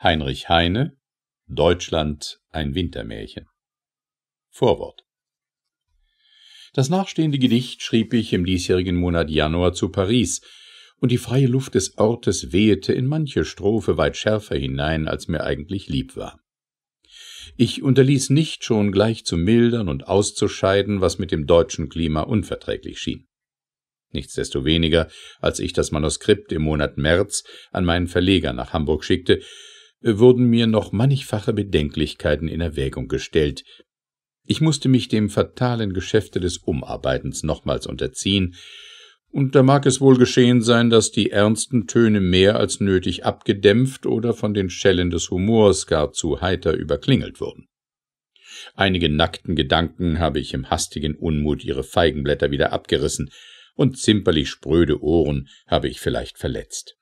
Heinrich Heine Deutschland ein Wintermärchen Vorwort Das nachstehende Gedicht schrieb ich im diesjährigen Monat Januar zu Paris, und die freie Luft des Ortes wehete in manche Strophe weit schärfer hinein, als mir eigentlich lieb war. Ich unterließ nicht schon gleich zu mildern und auszuscheiden, was mit dem deutschen Klima unverträglich schien. Nichtsdestoweniger, als ich das Manuskript im Monat März an meinen Verleger nach Hamburg schickte, wurden mir noch mannigfache Bedenklichkeiten in Erwägung gestellt. Ich musste mich dem fatalen Geschäfte des Umarbeitens nochmals unterziehen, und da mag es wohl geschehen sein, dass die ernsten Töne mehr als nötig abgedämpft oder von den Schellen des Humors gar zu heiter überklingelt wurden. Einige nackten Gedanken habe ich im hastigen Unmut ihre Feigenblätter wieder abgerissen, und zimperlich spröde Ohren habe ich vielleicht verletzt.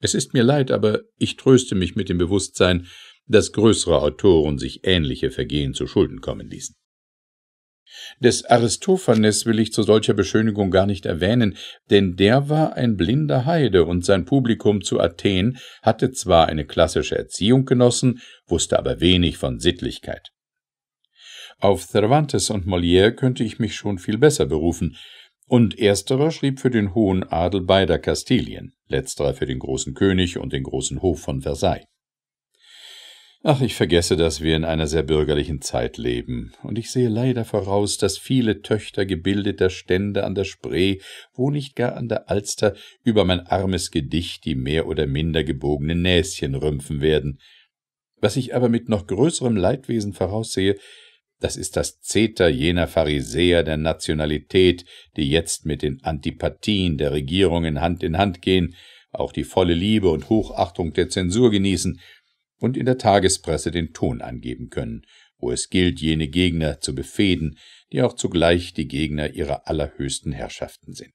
Es ist mir leid, aber ich tröste mich mit dem Bewusstsein, dass größere Autoren sich ähnliche Vergehen zu Schulden kommen ließen. Des Aristophanes will ich zu solcher Beschönigung gar nicht erwähnen, denn der war ein blinder Heide und sein Publikum zu Athen hatte zwar eine klassische Erziehung genossen, wusste aber wenig von Sittlichkeit. Auf Cervantes und Molière könnte ich mich schon viel besser berufen, und ersterer schrieb für den hohen Adel beider Kastilien, letzterer für den großen König und den großen Hof von Versailles. Ach, ich vergesse, dass wir in einer sehr bürgerlichen Zeit leben, und ich sehe leider voraus, dass viele Töchter gebildeter Stände an der Spree, wo nicht gar an der Alster, über mein armes Gedicht die mehr oder minder gebogenen Näschen rümpfen werden. Was ich aber mit noch größerem Leidwesen voraussehe, das ist das Zeter jener Pharisäer der Nationalität, die jetzt mit den Antipathien der Regierungen Hand in Hand gehen, auch die volle Liebe und Hochachtung der Zensur genießen und in der Tagespresse den Ton angeben können, wo es gilt, jene Gegner zu befehden, die auch zugleich die Gegner ihrer allerhöchsten Herrschaften sind.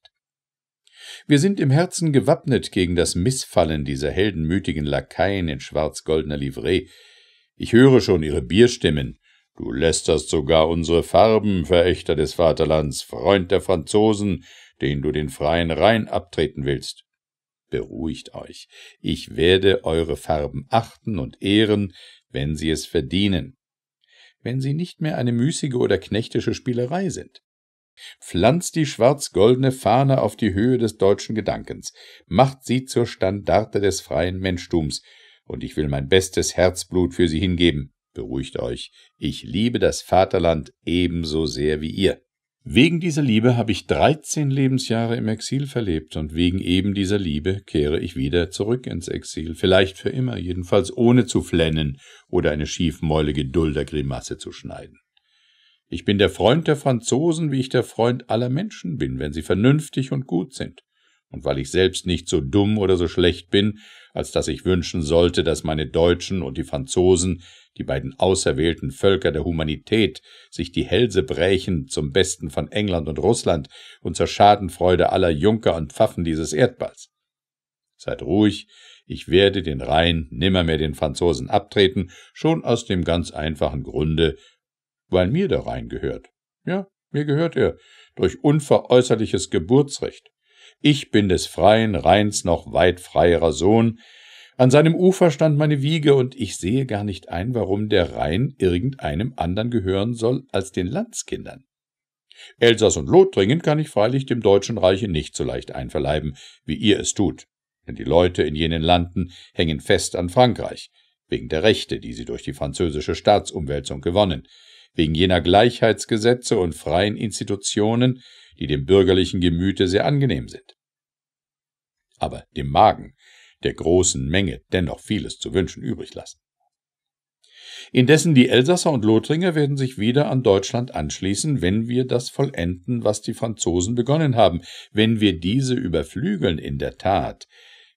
Wir sind im Herzen gewappnet gegen das Missfallen dieser heldenmütigen Lakaien in schwarz-goldener Livree. Ich höre schon ihre Bierstimmen, Du lästerst sogar unsere Farben, Verächter des Vaterlands, Freund der Franzosen, den du den freien Rhein abtreten willst. Beruhigt euch, ich werde eure Farben achten und ehren, wenn sie es verdienen, wenn sie nicht mehr eine müßige oder knechtische Spielerei sind. Pflanzt die schwarz-goldene Fahne auf die Höhe des deutschen Gedankens, macht sie zur Standarte des freien Menschtums, und ich will mein bestes Herzblut für sie hingeben. Beruhigt euch, ich liebe das Vaterland ebenso sehr wie ihr. Wegen dieser Liebe habe ich 13 Lebensjahre im Exil verlebt und wegen eben dieser Liebe kehre ich wieder zurück ins Exil, vielleicht für immer, jedenfalls ohne zu flennen oder eine schiefmäulige Duldergrimasse zu schneiden. Ich bin der Freund der Franzosen, wie ich der Freund aller Menschen bin, wenn sie vernünftig und gut sind und weil ich selbst nicht so dumm oder so schlecht bin, als dass ich wünschen sollte, dass meine Deutschen und die Franzosen, die beiden auserwählten Völker der Humanität, sich die Hälse brächen zum Besten von England und Russland und zur Schadenfreude aller Junker und Pfaffen dieses Erdballs. Seid ruhig, ich werde den Rhein nimmermehr den Franzosen abtreten, schon aus dem ganz einfachen Grunde, weil mir der Rhein gehört. Ja, mir gehört er, durch unveräußerliches Geburtsrecht. Ich bin des freien Rheins noch weit freierer Sohn. An seinem Ufer stand meine Wiege, und ich sehe gar nicht ein, warum der Rhein irgendeinem anderen gehören soll als den Landskindern. Elsass und Lothringen kann ich freilich dem Deutschen Reiche nicht so leicht einverleiben, wie ihr es tut, denn die Leute in jenen Landen hängen fest an Frankreich, wegen der Rechte, die sie durch die französische Staatsumwälzung gewonnen, wegen jener Gleichheitsgesetze und freien Institutionen, die dem bürgerlichen Gemüte sehr angenehm sind. Aber dem Magen, der großen Menge, dennoch vieles zu wünschen übrig lassen. Indessen die Elsasser und Lothringer werden sich wieder an Deutschland anschließen, wenn wir das vollenden, was die Franzosen begonnen haben, wenn wir diese überflügeln in der Tat,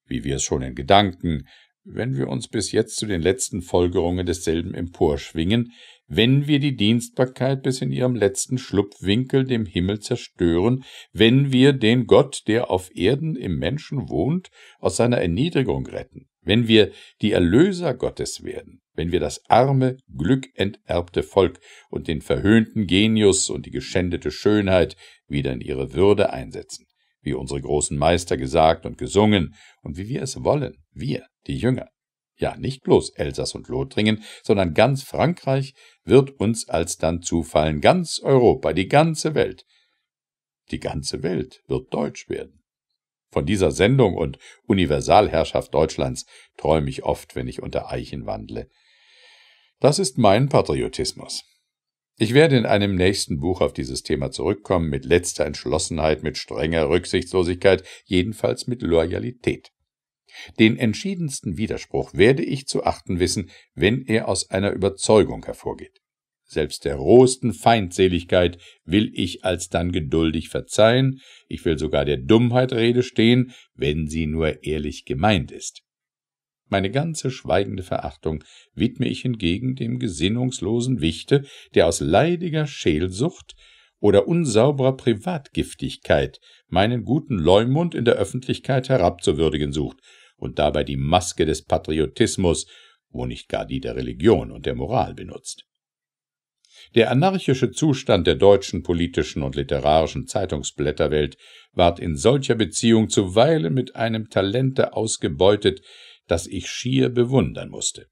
wie wir es schon in Gedanken, wenn wir uns bis jetzt zu den letzten Folgerungen desselben emporschwingen, wenn wir die Dienstbarkeit bis in ihrem letzten Schlupfwinkel dem Himmel zerstören, wenn wir den Gott, der auf Erden im Menschen wohnt, aus seiner Erniedrigung retten, wenn wir die Erlöser Gottes werden, wenn wir das arme, glückenterbte Volk und den verhöhnten Genius und die geschändete Schönheit wieder in ihre Würde einsetzen, wie unsere großen Meister gesagt und gesungen und wie wir es wollen, wir, die Jünger ja nicht bloß Elsass und Lothringen, sondern ganz Frankreich wird uns alsdann zufallen, ganz Europa, die ganze Welt. Die ganze Welt wird deutsch werden. Von dieser Sendung und Universalherrschaft Deutschlands träume ich oft, wenn ich unter Eichen wandle. Das ist mein Patriotismus. Ich werde in einem nächsten Buch auf dieses Thema zurückkommen, mit letzter Entschlossenheit, mit strenger Rücksichtslosigkeit, jedenfalls mit Loyalität. Den entschiedensten Widerspruch werde ich zu achten wissen, wenn er aus einer Überzeugung hervorgeht. Selbst der rohesten Feindseligkeit will ich alsdann geduldig verzeihen, ich will sogar der Dummheit Rede stehen, wenn sie nur ehrlich gemeint ist. Meine ganze schweigende Verachtung widme ich hingegen dem gesinnungslosen Wichte, der aus leidiger Schälsucht oder unsauberer Privatgiftigkeit meinen guten Leumund in der Öffentlichkeit herabzuwürdigen sucht und dabei die Maske des Patriotismus, wo nicht gar die der Religion und der Moral benutzt. Der anarchische Zustand der deutschen politischen und literarischen Zeitungsblätterwelt ward in solcher Beziehung zuweilen mit einem Talente ausgebeutet, das ich schier bewundern musste.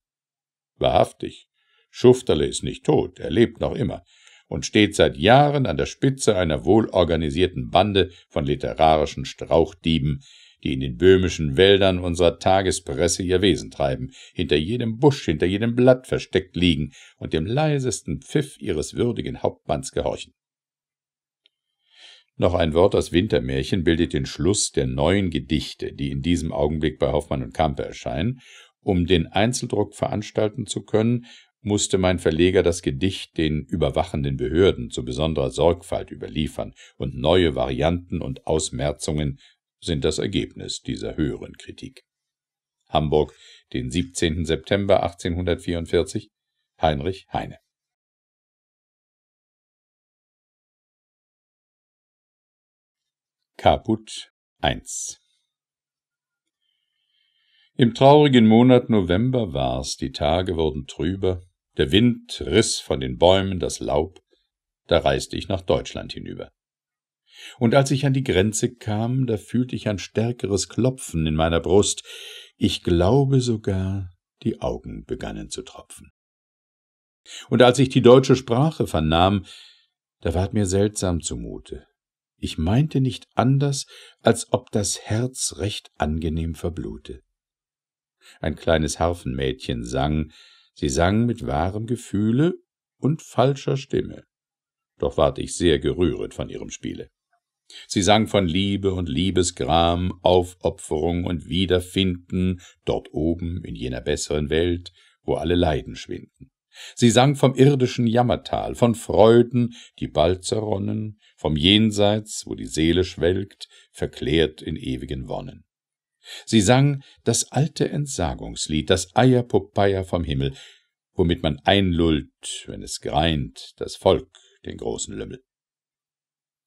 Wahrhaftig, Schufterle ist nicht tot, er lebt noch immer und steht seit Jahren an der Spitze einer wohlorganisierten Bande von literarischen Strauchdieben, die in den böhmischen Wäldern unserer Tagespresse ihr Wesen treiben, hinter jedem Busch, hinter jedem Blatt versteckt liegen und dem leisesten Pfiff ihres würdigen Hauptmanns gehorchen. Noch ein Wort aus Wintermärchen bildet den Schluss der neuen Gedichte, die in diesem Augenblick bei Hoffmann und Kampe erscheinen. Um den Einzeldruck veranstalten zu können, musste mein Verleger das Gedicht den überwachenden Behörden zu besonderer Sorgfalt überliefern und neue Varianten und Ausmerzungen sind das Ergebnis dieser höheren Kritik. Hamburg, den 17. September 1844, Heinrich Heine. Kaput 1 Im traurigen Monat November war's, die Tage wurden trüber, der Wind riss von den Bäumen das Laub, da reiste ich nach Deutschland hinüber. Und als ich an die Grenze kam, da fühlte ich ein stärkeres Klopfen in meiner Brust. Ich glaube sogar, die Augen begannen zu tropfen. Und als ich die deutsche Sprache vernahm, da ward mir seltsam zumute. Ich meinte nicht anders, als ob das Herz recht angenehm verblute. Ein kleines Harfenmädchen sang, sie sang mit wahrem Gefühle und falscher Stimme. Doch ward ich sehr gerühret von ihrem Spiele. Sie sang von Liebe und Liebesgram, Aufopferung und Wiederfinden, dort oben in jener besseren Welt, wo alle Leiden schwinden. Sie sang vom irdischen Jammertal, von Freuden, die bald zerronnen, vom Jenseits, wo die Seele schwelgt, verklärt in ewigen Wonnen. Sie sang das alte Entsagungslied, das Eierpopeia vom Himmel, womit man einlullt, wenn es greint, das Volk, den großen Lümmel.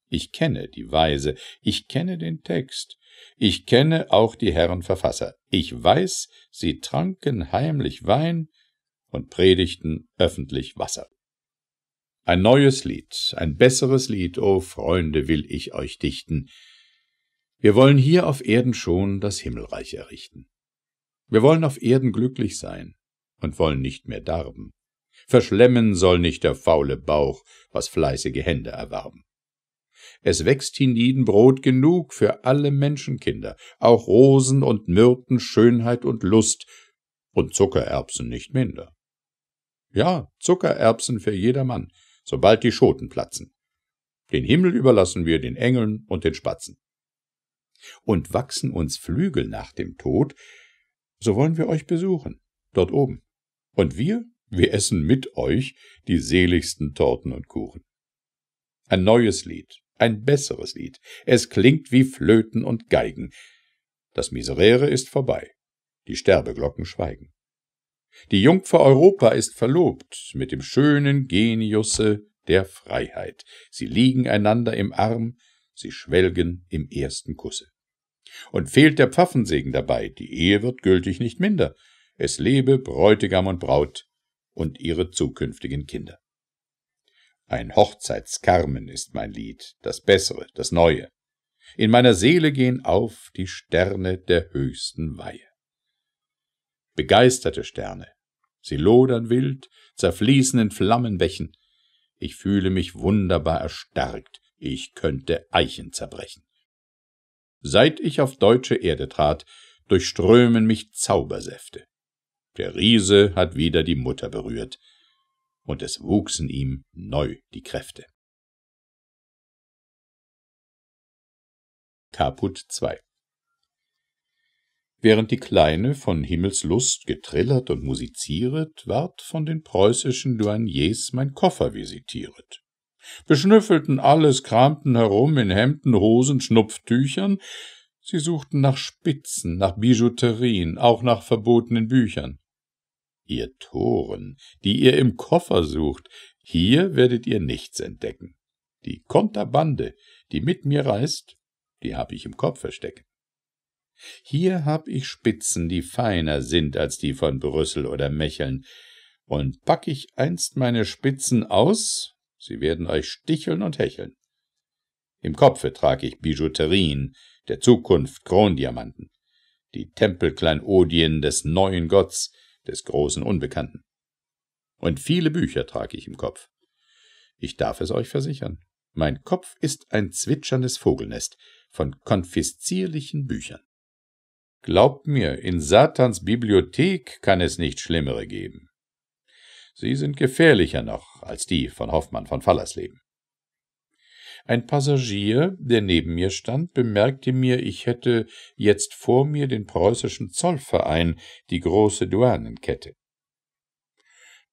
Ich kenne die Weise, ich kenne den Text, ich kenne auch die Herren Verfasser. Ich weiß, sie tranken heimlich Wein und predigten öffentlich Wasser. Ein neues Lied, ein besseres Lied, o oh Freunde, will ich euch dichten. Wir wollen hier auf Erden schon das Himmelreich errichten. Wir wollen auf Erden glücklich sein und wollen nicht mehr darben. Verschlemmen soll nicht der faule Bauch, was fleißige Hände erwarben. Es wächst hienieden Brot genug für alle Menschenkinder, auch Rosen und Myrten, Schönheit und Lust, und Zuckererbsen nicht minder. Ja, Zuckererbsen für jedermann, sobald die Schoten platzen. Den Himmel überlassen wir den Engeln und den Spatzen. Und wachsen uns Flügel nach dem Tod, so wollen wir euch besuchen, dort oben. Und wir, wir essen mit euch die seligsten Torten und Kuchen. Ein neues Lied, ein besseres Lied. Es klingt wie Flöten und Geigen. Das Miserere ist vorbei. Die Sterbeglocken schweigen. Die Jungfer Europa ist verlobt mit dem schönen Geniusse der Freiheit. Sie liegen einander im Arm, sie schwelgen im ersten Kusse. Und fehlt der Pfaffensegen dabei, die Ehe wird gültig nicht minder. Es lebe Bräutigam und Braut und ihre zukünftigen Kinder. Ein Hochzeitskarmen ist mein Lied, das Bessere, das Neue. In meiner Seele gehen auf die Sterne der höchsten Weihe. Begeisterte Sterne, sie lodern wild, zerfließen in Flammenbächen. Ich fühle mich wunderbar erstarkt, ich könnte Eichen zerbrechen. Seit ich auf deutsche Erde trat, durchströmen mich Zaubersäfte. Der Riese hat wieder die Mutter berührt, und es wuchsen ihm neu die Kräfte. Caput 2 Während die Kleine von Himmelslust getrillert und musizieret, ward von den preußischen Douaniers mein Koffer visitieret. Beschnüffelten alles, kramten herum in Hemden, Hosen, Schnupftüchern, sie suchten nach Spitzen, nach Bijouterien, auch nach verbotenen Büchern ihr Toren, die ihr im Koffer sucht, hier werdet ihr nichts entdecken. Die Konterbande, die mit mir reist, die hab ich im Kopf verstecken. Hier hab ich Spitzen, die feiner sind als die von Brüssel oder Mecheln, und pack ich einst meine Spitzen aus, sie werden euch sticheln und hecheln. Im Kopfe trag ich Bijouterien, der Zukunft Krondiamanten, die Tempelkleinodien des neuen Gotts, des großen Unbekannten. Und viele Bücher trage ich im Kopf. Ich darf es euch versichern. Mein Kopf ist ein zwitscherndes Vogelnest von konfiszierlichen Büchern. Glaubt mir, in Satans Bibliothek kann es nicht schlimmere geben. Sie sind gefährlicher noch als die von Hoffmann von Fallersleben. Ein Passagier, der neben mir stand, bemerkte mir, ich hätte jetzt vor mir den preußischen Zollverein, die große Douanenkette.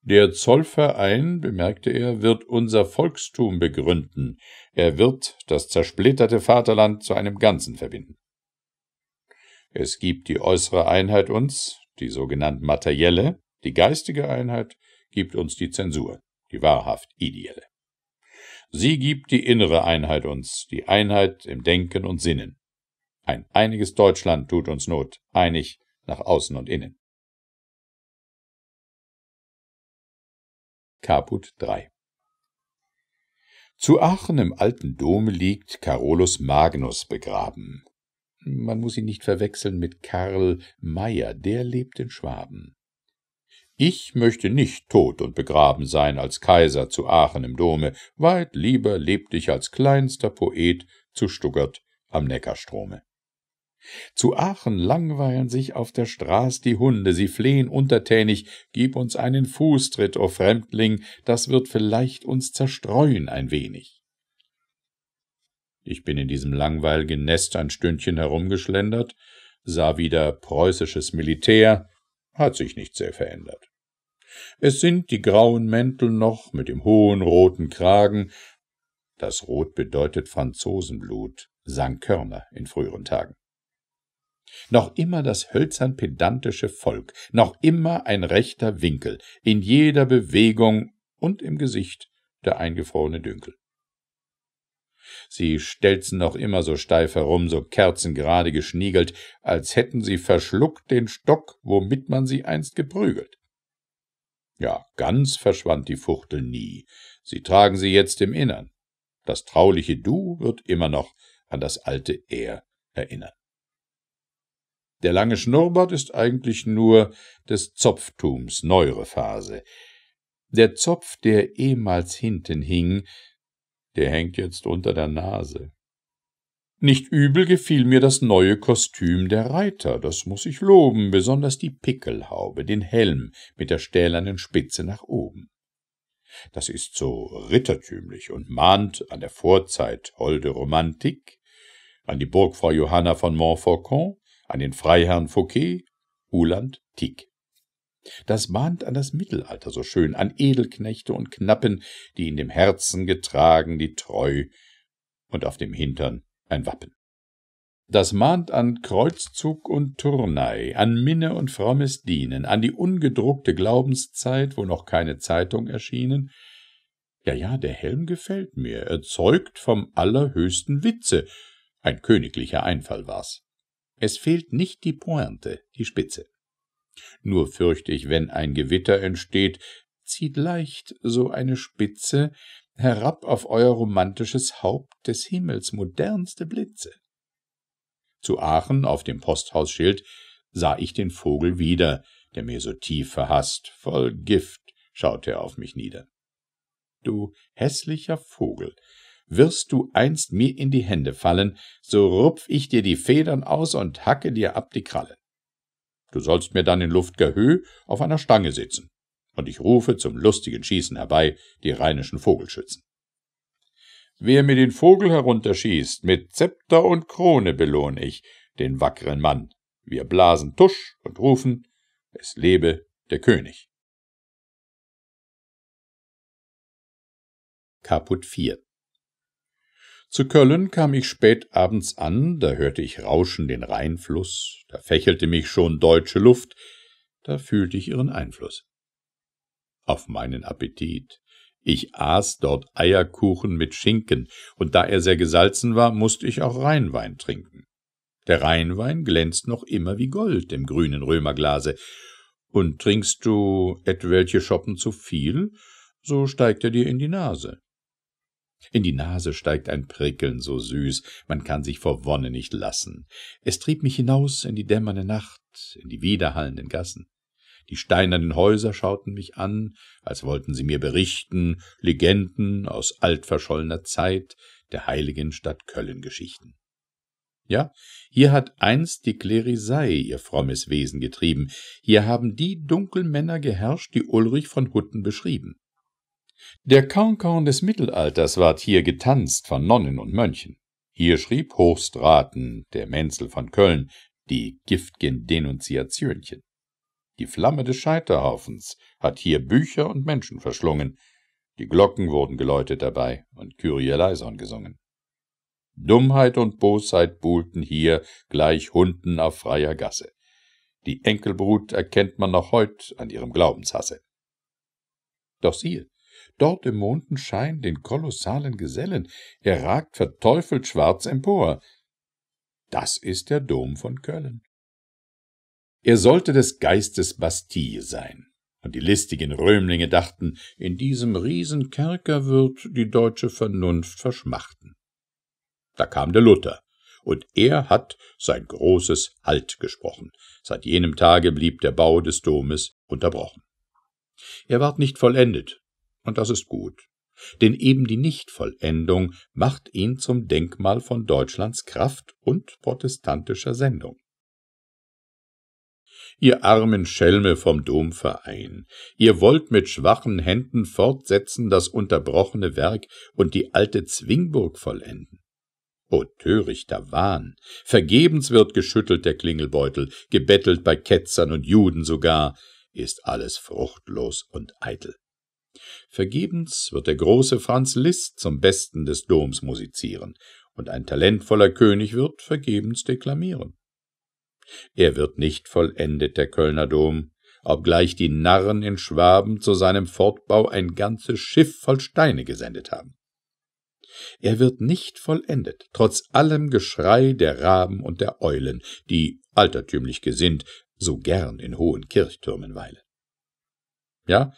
Der Zollverein, bemerkte er, wird unser Volkstum begründen. Er wird das zersplitterte Vaterland zu einem Ganzen verbinden. Es gibt die äußere Einheit uns, die sogenannte materielle, die geistige Einheit gibt uns die Zensur, die wahrhaft ideelle. Sie gibt die innere Einheit uns, die Einheit im Denken und Sinnen. Ein einiges Deutschland tut uns Not, einig nach außen und innen. Caput 3 Zu Aachen im alten Dom liegt Carolus Magnus begraben. Man muss ihn nicht verwechseln mit Karl Mayer, der lebt in Schwaben. Ich möchte nicht tot und begraben sein als Kaiser zu Aachen im Dome, weit lieber lebt ich als kleinster Poet zu Stuttgart am Neckarstrome. Zu Aachen langweilen sich auf der Straß die Hunde, sie flehen untertänig, gib uns einen Fußtritt, o Fremdling, das wird vielleicht uns zerstreuen ein wenig. Ich bin in diesem langweiligen Nest ein Stündchen herumgeschlendert, sah wieder preußisches Militär, hat sich nicht sehr verändert. Es sind die grauen Mäntel noch mit dem hohen roten Kragen. Das Rot bedeutet Franzosenblut, sang Körner in früheren Tagen. Noch immer das hölzern pedantische Volk, noch immer ein rechter Winkel, in jeder Bewegung und im Gesicht der eingefrorene Dünkel. Sie stelzen noch immer so steif herum, so kerzengerade geschniegelt, als hätten sie verschluckt den Stock, womit man sie einst geprügelt. Ja, ganz verschwand die Fuchtel nie. Sie tragen sie jetzt im Innern. Das trauliche Du wird immer noch an das alte Er erinnern. Der lange Schnurrbart ist eigentlich nur des Zopftums neuere Phase. Der Zopf, der ehemals hinten hing, der hängt jetzt unter der Nase. Nicht übel gefiel mir das neue Kostüm der Reiter, das muß ich loben, besonders die Pickelhaube, den Helm mit der stählernen Spitze nach oben. Das ist so rittertümlich und mahnt an der Vorzeit holde Romantik, an die Burgfrau Johanna von Montfaucon, an den Freiherrn Fouquet, Uland Tick. Das mahnt an das Mittelalter so schön, an Edelknechte und Knappen, die in dem Herzen getragen die Treu und auf dem Hintern ein Wappen. Das mahnt an Kreuzzug und Turnei, an Minne und frommes Dienen, an die ungedruckte Glaubenszeit, wo noch keine Zeitung erschienen. Ja, ja, der Helm gefällt mir, erzeugt vom allerhöchsten Witze. Ein königlicher Einfall war's. Es fehlt nicht die Pointe, die Spitze. Nur fürchte ich, wenn ein Gewitter entsteht, zieht leicht so eine Spitze herab auf euer romantisches Haupt des Himmels modernste Blitze. Zu Aachen auf dem Posthausschild sah ich den Vogel wieder, der mir so tief verhaßt, voll Gift schaut er auf mich nieder. Du hässlicher Vogel, wirst du einst mir in die Hände fallen, so rupf ich dir die Federn aus und hacke dir ab die Krallen. Du sollst mir dann in Luftgehö auf einer Stange sitzen, und ich rufe zum lustigen Schießen herbei die rheinischen Vogelschützen. Wer mir den Vogel herunterschießt, mit Zepter und Krone belohne ich den wackeren Mann. Wir blasen Tusch und rufen, es lebe der König. Kaput 4 zu Köln kam ich spät abends an, da hörte ich rauschen den Rheinfluss, da fächelte mich schon deutsche Luft, da fühlte ich ihren Einfluss. Auf meinen Appetit. Ich aß dort Eierkuchen mit Schinken, und da er sehr gesalzen war, mußte ich auch Rheinwein trinken. Der Rheinwein glänzt noch immer wie Gold im grünen Römerglase, und trinkst du etwelche Schoppen zu viel, so steigt er dir in die Nase. In die Nase steigt ein Prickeln so süß, man kann sich vor Wonne nicht lassen. Es trieb mich hinaus in die dämmernde Nacht, in die widerhallenden Gassen. Die steinernen Häuser schauten mich an, als wollten sie mir berichten, Legenden aus altverschollener Zeit, der heiligen Stadt Köln Geschichten. Ja, hier hat einst die Klerisei ihr frommes Wesen getrieben, hier haben die Dunkelmänner geherrscht, die Ulrich von Hutten beschrieben. Der Cancon des Mittelalters ward hier getanzt von Nonnen und Mönchen. Hier schrieb Hochstraten, der Menzel von Köln, die giftgen Denunziationchen. Die Flamme des Scheiterhaufens hat hier Bücher und Menschen verschlungen, die Glocken wurden geläutet dabei und Kyrie Leison gesungen. Dummheit und Bosheit buhlten hier gleich Hunden auf freier Gasse. Die Enkelbrut erkennt man noch heut an ihrem Glaubenshasse. Doch siehe, dort im Mondenschein den kolossalen Gesellen, er ragt verteufelt schwarz empor. Das ist der Dom von Köln. Er sollte des Geistes Bastille sein, und die listigen Römlinge dachten, in diesem Riesenkerker wird die deutsche Vernunft verschmachten. Da kam der Luther, und er hat sein großes Halt gesprochen. Seit jenem Tage blieb der Bau des Domes unterbrochen. Er ward nicht vollendet, und das ist gut. Denn eben die Nichtvollendung macht ihn zum Denkmal von Deutschlands Kraft und protestantischer Sendung. Ihr armen Schelme vom Domverein, ihr wollt mit schwachen Händen fortsetzen das unterbrochene Werk und die alte Zwingburg vollenden. O törichter Wahn! Vergebens wird geschüttelt der Klingelbeutel, gebettelt bei Ketzern und Juden sogar, ist alles fruchtlos und eitel. Vergebens wird der große Franz Liszt zum Besten des Doms musizieren, und ein talentvoller König wird vergebens deklamieren. Er wird nicht vollendet, der Kölner Dom, obgleich die Narren in Schwaben zu seinem Fortbau ein ganzes Schiff voll Steine gesendet haben. Er wird nicht vollendet, trotz allem Geschrei der Raben und der Eulen, die, altertümlich gesinnt, so gern in hohen Kirchtürmen weilen. Ja,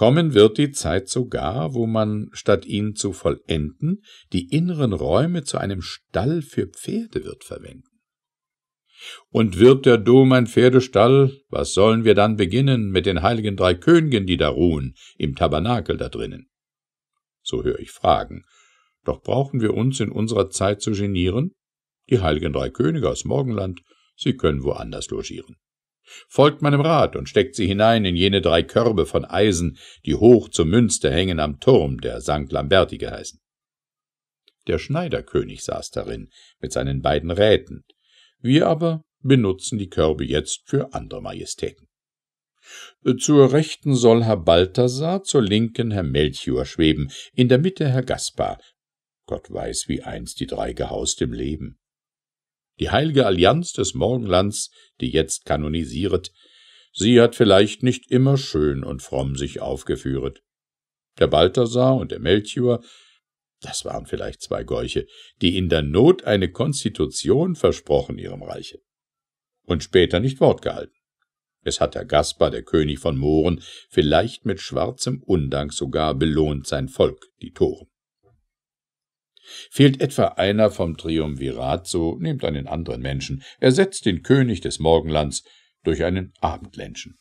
Kommen wird die Zeit sogar, wo man, statt ihn zu vollenden, die inneren Räume zu einem Stall für Pferde wird verwenden. Und wird der Dom ein Pferdestall, was sollen wir dann beginnen mit den heiligen drei Königen, die da ruhen, im Tabernakel da drinnen? So höre ich Fragen. Doch brauchen wir uns in unserer Zeit zu genieren? Die heiligen drei Könige aus Morgenland, sie können woanders logieren. Folgt meinem Rat und steckt sie hinein in jene drei Körbe von Eisen, die hoch zur Münster hängen am Turm, der St. Lamberti geheißen. Der Schneiderkönig saß darin mit seinen beiden Räten. Wir aber benutzen die Körbe jetzt für andere Majestäten. Zur Rechten soll Herr Balthasar, zur Linken Herr Melchior schweben, in der Mitte Herr Gaspar. Gott weiß, wie einst die drei gehaust im Leben die heilige Allianz des Morgenlands, die jetzt kanonisiert, sie hat vielleicht nicht immer schön und fromm sich aufgeführet. Der Balthasar und der Melchior, das waren vielleicht zwei Gäuche, die in der Not eine Konstitution versprochen ihrem Reiche. Und später nicht Wort gehalten. Es hat der Gaspar, der König von Mohren, vielleicht mit schwarzem Undank sogar belohnt sein Volk, die Toren. Fehlt etwa einer vom Triumvirat, so nehmt einen anderen Menschen, ersetzt den König des Morgenlands durch einen Abendländchen.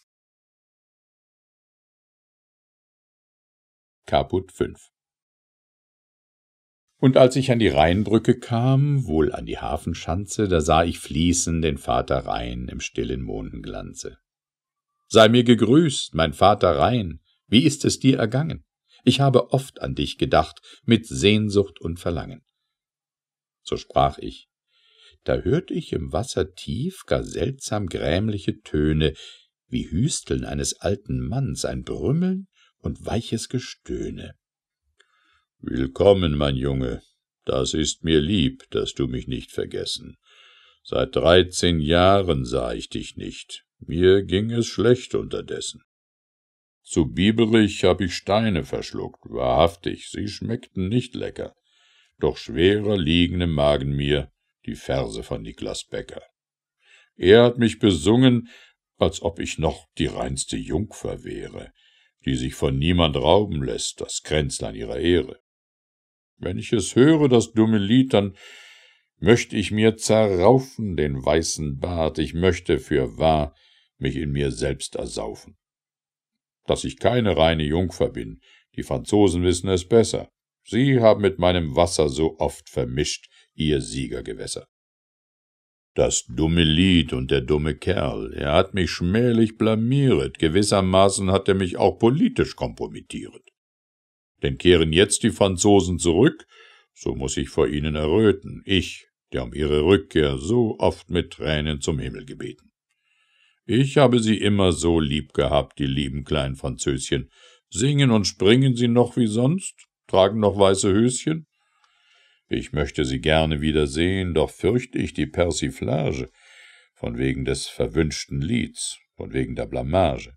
Kaput 5 und als ich an die Rheinbrücke kam, wohl an die Hafenschanze, da sah ich fließen den Vater Rhein im stillen Mondenglanze. Sei mir gegrüßt, mein Vater Rhein, wie ist es dir ergangen? Ich habe oft an dich gedacht, mit Sehnsucht und Verlangen. So sprach ich. Da hörte ich im Wasser tief gar seltsam grämliche Töne, wie Hüsteln eines alten Manns, ein Brümmeln und weiches Gestöhne. Willkommen, mein Junge, das ist mir lieb, dass du mich nicht vergessen. Seit dreizehn Jahren sah ich dich nicht, mir ging es schlecht unterdessen. Zu biberig hab ich Steine verschluckt, wahrhaftig, sie schmeckten nicht lecker, doch schwerer liegen im Magen mir die Verse von Niklas Becker. Er hat mich besungen, als ob ich noch die reinste Jungfer wäre, die sich von niemand rauben lässt, das Kränzlein ihrer Ehre. Wenn ich es höre, das dumme Lied, dann möcht ich mir zerraufen den weißen Bart, ich möchte für wahr mich in mir selbst ersaufen dass ich keine reine Jungfer bin. Die Franzosen wissen es besser. Sie haben mit meinem Wasser so oft vermischt, ihr Siegergewässer. Das dumme Lied und der dumme Kerl, er hat mich schmählich blamiert, gewissermaßen hat er mich auch politisch kompromittiert. Denn kehren jetzt die Franzosen zurück, so muß ich vor ihnen erröten, ich, der um ihre Rückkehr so oft mit Tränen zum Himmel gebeten. Ich habe sie immer so lieb gehabt, die lieben kleinen Französchen. Singen und springen sie noch wie sonst, tragen noch weiße Höschen. Ich möchte sie gerne wiedersehen, doch fürchte ich die Persiflage, von wegen des verwünschten Lieds, von wegen der Blamage.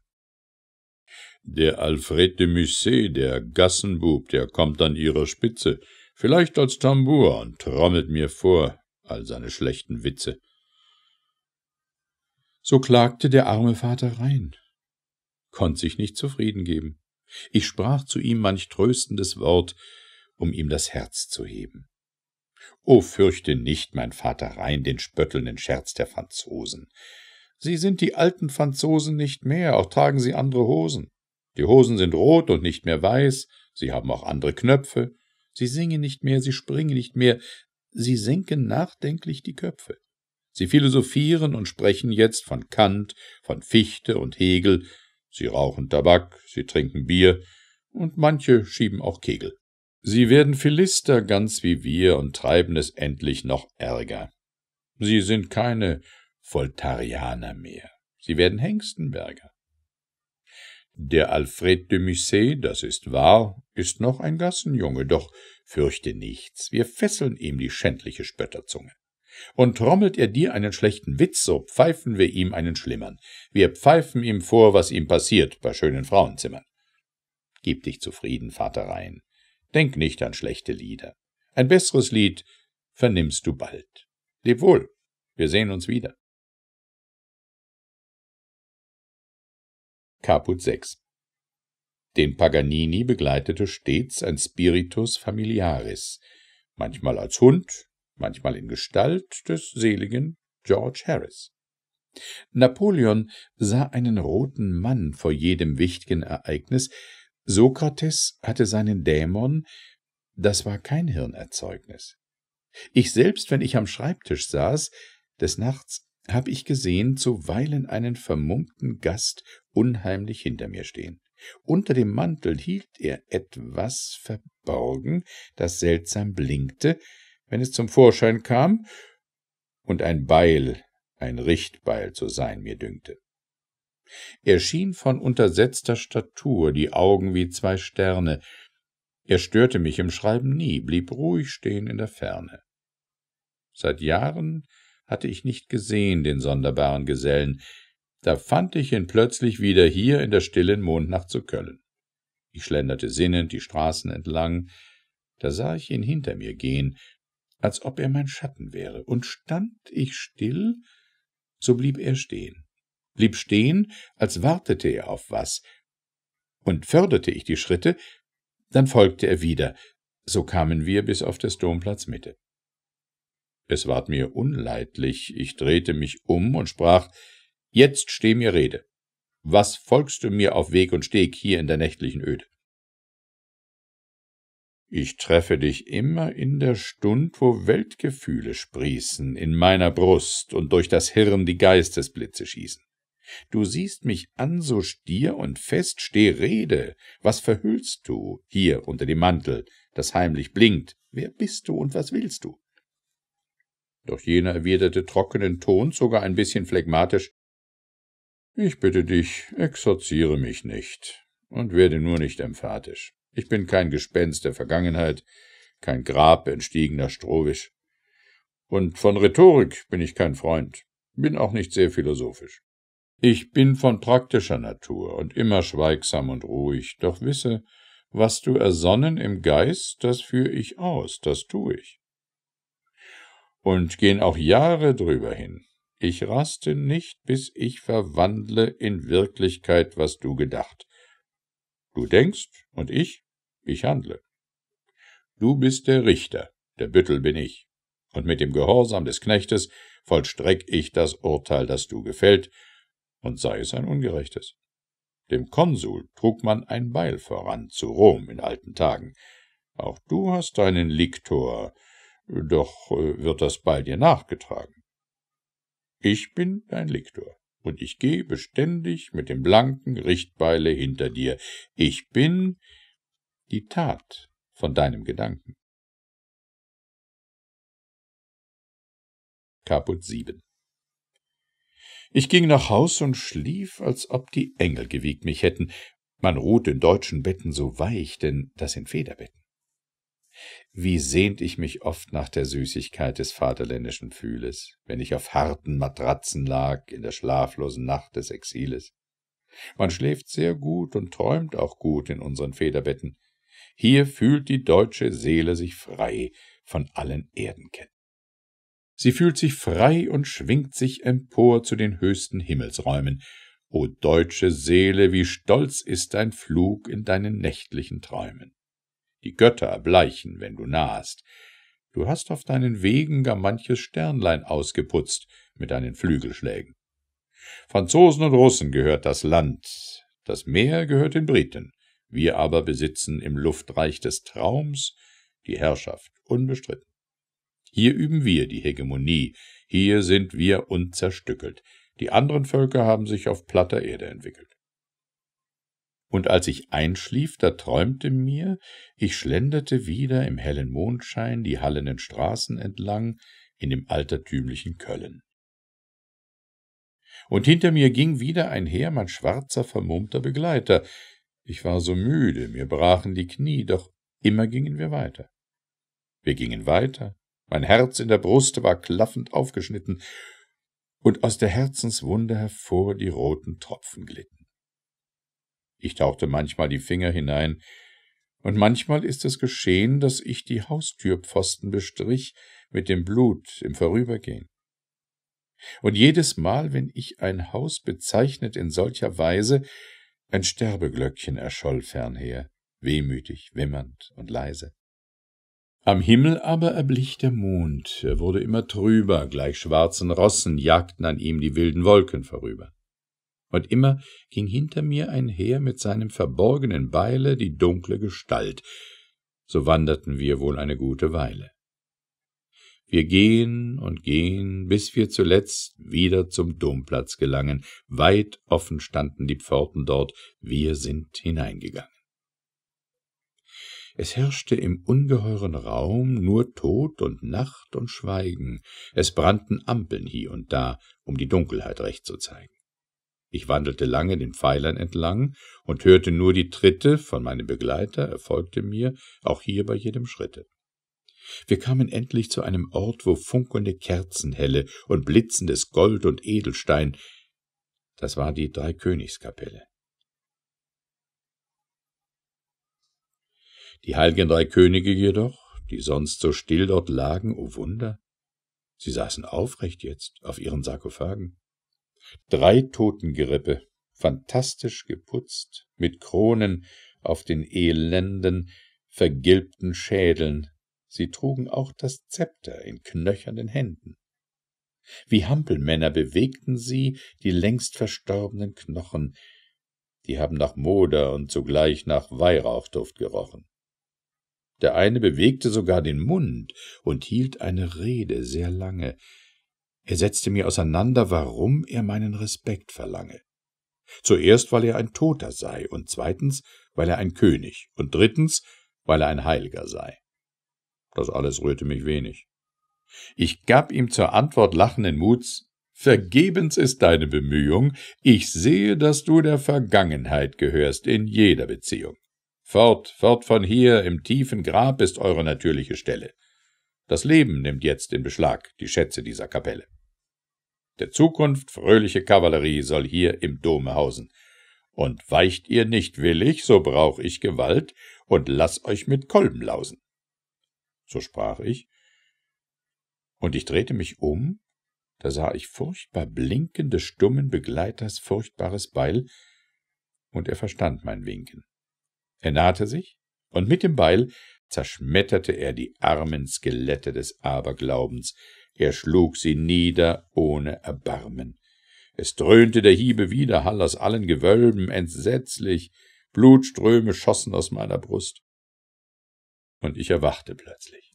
Der Alfred de Musset, der Gassenbub, der kommt an ihrer Spitze, vielleicht als Tambour und trommelt mir vor all seine schlechten Witze. So klagte der arme Vater rein, konnte sich nicht zufrieden geben. Ich sprach zu ihm manch tröstendes Wort, um ihm das Herz zu heben. O fürchte nicht, mein Vater rein, den spöttelnden Scherz der Franzosen. Sie sind die alten Franzosen nicht mehr, auch tragen sie andere Hosen. Die Hosen sind rot und nicht mehr weiß, sie haben auch andere Knöpfe, sie singen nicht mehr, sie springen nicht mehr, sie senken nachdenklich die Köpfe. Sie philosophieren und sprechen jetzt von Kant, von Fichte und Hegel, sie rauchen Tabak, sie trinken Bier, und manche schieben auch Kegel. Sie werden Philister ganz wie wir und treiben es endlich noch ärger. Sie sind keine Voltarianer mehr, sie werden Hengstenberger. Der Alfred de Musset, das ist wahr, ist noch ein Gassenjunge, doch fürchte nichts, wir fesseln ihm die schändliche Spötterzunge. Und trommelt er dir einen schlechten Witz, so pfeifen wir ihm einen schlimmern. Wir pfeifen ihm vor, was ihm passiert bei schönen Frauenzimmern. Gib dich zufrieden, Vater Rhein. Denk nicht an schlechte Lieder. Ein besseres Lied vernimmst du bald. Leb wohl, wir sehen uns wieder. Caput 6 Den Paganini begleitete stets ein Spiritus familiaris, manchmal als Hund, manchmal in Gestalt des seligen George Harris. Napoleon sah einen roten Mann vor jedem wichtigen Ereignis, Sokrates hatte seinen Dämon, das war kein Hirnerzeugnis. Ich selbst, wenn ich am Schreibtisch saß, des Nachts habe ich gesehen, zuweilen einen vermummten Gast unheimlich hinter mir stehen. Unter dem Mantel hielt er etwas verborgen, das seltsam blinkte, wenn es zum Vorschein kam, und ein Beil, ein Richtbeil zu sein mir dünkte. Er schien von untersetzter Statur, die Augen wie zwei Sterne. Er störte mich im Schreiben nie, blieb ruhig stehen in der Ferne. Seit Jahren hatte ich nicht gesehen den sonderbaren Gesellen, da fand ich ihn plötzlich wieder hier in der stillen Mondnacht zu Köln. Ich schlenderte sinnend die Straßen entlang, da sah ich ihn hinter mir gehen, als ob er mein Schatten wäre, und stand ich still, so blieb er stehen, blieb stehen, als wartete er auf was, und förderte ich die Schritte, dann folgte er wieder, so kamen wir bis auf des Domplatz Mitte. Es ward mir unleidlich, ich drehte mich um und sprach, Jetzt steh mir Rede. Was folgst du mir auf Weg und Steg hier in der nächtlichen Öde? Ich treffe dich immer in der Stund, wo Weltgefühle sprießen in meiner Brust und durch das Hirn die Geistesblitze schießen. Du siehst mich an so stier und fest, steh Rede, was verhüllst du hier unter dem Mantel, das heimlich blinkt, wer bist du und was willst du? Doch jener erwiderte trockenen Ton, sogar ein bisschen phlegmatisch, ich bitte dich, exorziere mich nicht und werde nur nicht emphatisch. Ich bin kein Gespenst der Vergangenheit, kein Grab entstiegener Strohwisch. Und von Rhetorik bin ich kein Freund, bin auch nicht sehr philosophisch. Ich bin von praktischer Natur und immer schweigsam und ruhig, doch wisse, was du ersonnen im Geist, das führ ich aus, das tu ich. Und gehen auch Jahre drüber hin. Ich raste nicht, bis ich verwandle in Wirklichkeit, was du gedacht, Du denkst und ich, ich handle. Du bist der Richter, der Büttel bin ich. Und mit dem Gehorsam des Knechtes vollstreck ich das Urteil, das du gefällt, und sei es ein ungerechtes. Dem Konsul trug man ein Beil voran zu Rom in alten Tagen. Auch du hast deinen Liktor, doch äh, wird das Beil dir nachgetragen. Ich bin dein Liktor und ich gehe beständig mit dem blanken Richtbeile hinter dir. Ich bin die Tat von deinem Gedanken. Kaput 7 Ich ging nach Haus und schlief, als ob die Engel gewiegt mich hätten. Man ruht in deutschen Betten so weich, denn das sind Federbetten. Wie sehnt ich mich oft nach der Süßigkeit des vaterländischen Fühles, wenn ich auf harten Matratzen lag in der schlaflosen Nacht des Exiles. Man schläft sehr gut und träumt auch gut in unseren Federbetten. Hier fühlt die deutsche Seele sich frei von allen Erdenketten. Sie fühlt sich frei und schwingt sich empor zu den höchsten Himmelsräumen. O deutsche Seele, wie stolz ist dein Flug in deinen nächtlichen Träumen die Götter bleichen, wenn du nahest. Du hast auf deinen Wegen gar manches Sternlein ausgeputzt mit deinen Flügelschlägen. Franzosen und Russen gehört das Land, das Meer gehört den Briten, wir aber besitzen im Luftreich des Traums die Herrschaft unbestritten. Hier üben wir die Hegemonie, hier sind wir unzerstückelt, die anderen Völker haben sich auf platter Erde entwickelt und als ich einschlief, da träumte mir, ich schlenderte wieder im hellen Mondschein die hallenden Straßen entlang in dem altertümlichen Köln. Und hinter mir ging wieder einher mein schwarzer, vermummter Begleiter. Ich war so müde, mir brachen die Knie, doch immer gingen wir weiter. Wir gingen weiter, mein Herz in der Brust war klaffend aufgeschnitten, und aus der Herzenswunde hervor die roten Tropfen glitten. Ich tauchte manchmal die Finger hinein, und manchmal ist es geschehen, dass ich die Haustürpfosten bestrich mit dem Blut im Vorübergehen. Und jedes Mal, wenn ich ein Haus bezeichnet in solcher Weise, ein Sterbeglöckchen erscholl fernher, wehmütig, wimmernd und leise. Am Himmel aber erblich der Mond, er wurde immer trüber, gleich schwarzen Rossen jagten an ihm die wilden Wolken vorüber und immer ging hinter mir einher mit seinem verborgenen Beile die dunkle Gestalt. So wanderten wir wohl eine gute Weile. Wir gehen und gehen, bis wir zuletzt wieder zum Domplatz gelangen. Weit offen standen die Pforten dort, wir sind hineingegangen. Es herrschte im ungeheuren Raum nur Tod und Nacht und Schweigen. Es brannten Ampeln hie und da, um die Dunkelheit recht zu zeigen. Ich wandelte lange den Pfeilern entlang und hörte nur die Tritte von meinem Begleiter, erfolgte mir, auch hier bei jedem Schritte. Wir kamen endlich zu einem Ort, wo funkelnde Kerzenhelle und blitzendes Gold und Edelstein, das war die Dreikönigskapelle. Die heiligen drei Könige jedoch, die sonst so still dort lagen, o oh Wunder, sie saßen aufrecht jetzt auf ihren Sarkophagen. Drei Totengerippe, fantastisch geputzt, mit Kronen auf den elenden, vergilbten Schädeln. Sie trugen auch das Zepter in knöchernen Händen. Wie Hampelmänner bewegten sie die längst verstorbenen Knochen, die haben nach Moder und zugleich nach Weihrauchduft gerochen. Der eine bewegte sogar den Mund und hielt eine Rede sehr lange, er setzte mir auseinander, warum er meinen Respekt verlange. Zuerst, weil er ein Toter sei, und zweitens, weil er ein König, und drittens, weil er ein Heiliger sei. Das alles rührte mich wenig. Ich gab ihm zur Antwort lachenden Muts Vergebens ist deine Bemühung, ich sehe, dass du der Vergangenheit gehörst in jeder Beziehung. Fort, fort von hier, im tiefen Grab ist eure natürliche Stelle. Das Leben nimmt jetzt in Beschlag die Schätze dieser Kapelle. Der Zukunft fröhliche Kavallerie soll hier im Dome hausen. Und weicht ihr nicht willig, so brauch ich Gewalt und lass euch mit Kolben lausen. So sprach ich, und ich drehte mich um, da sah ich furchtbar blinkende stummen Begleiters furchtbares Beil, und er verstand mein Winken. Er nahte sich, und mit dem Beil zerschmetterte er die armen Skelette des Aberglaubens, er schlug sie nieder ohne Erbarmen. Es dröhnte der Hiebe Widerhall aus allen Gewölben, entsetzlich, Blutströme schossen aus meiner Brust. Und ich erwachte plötzlich.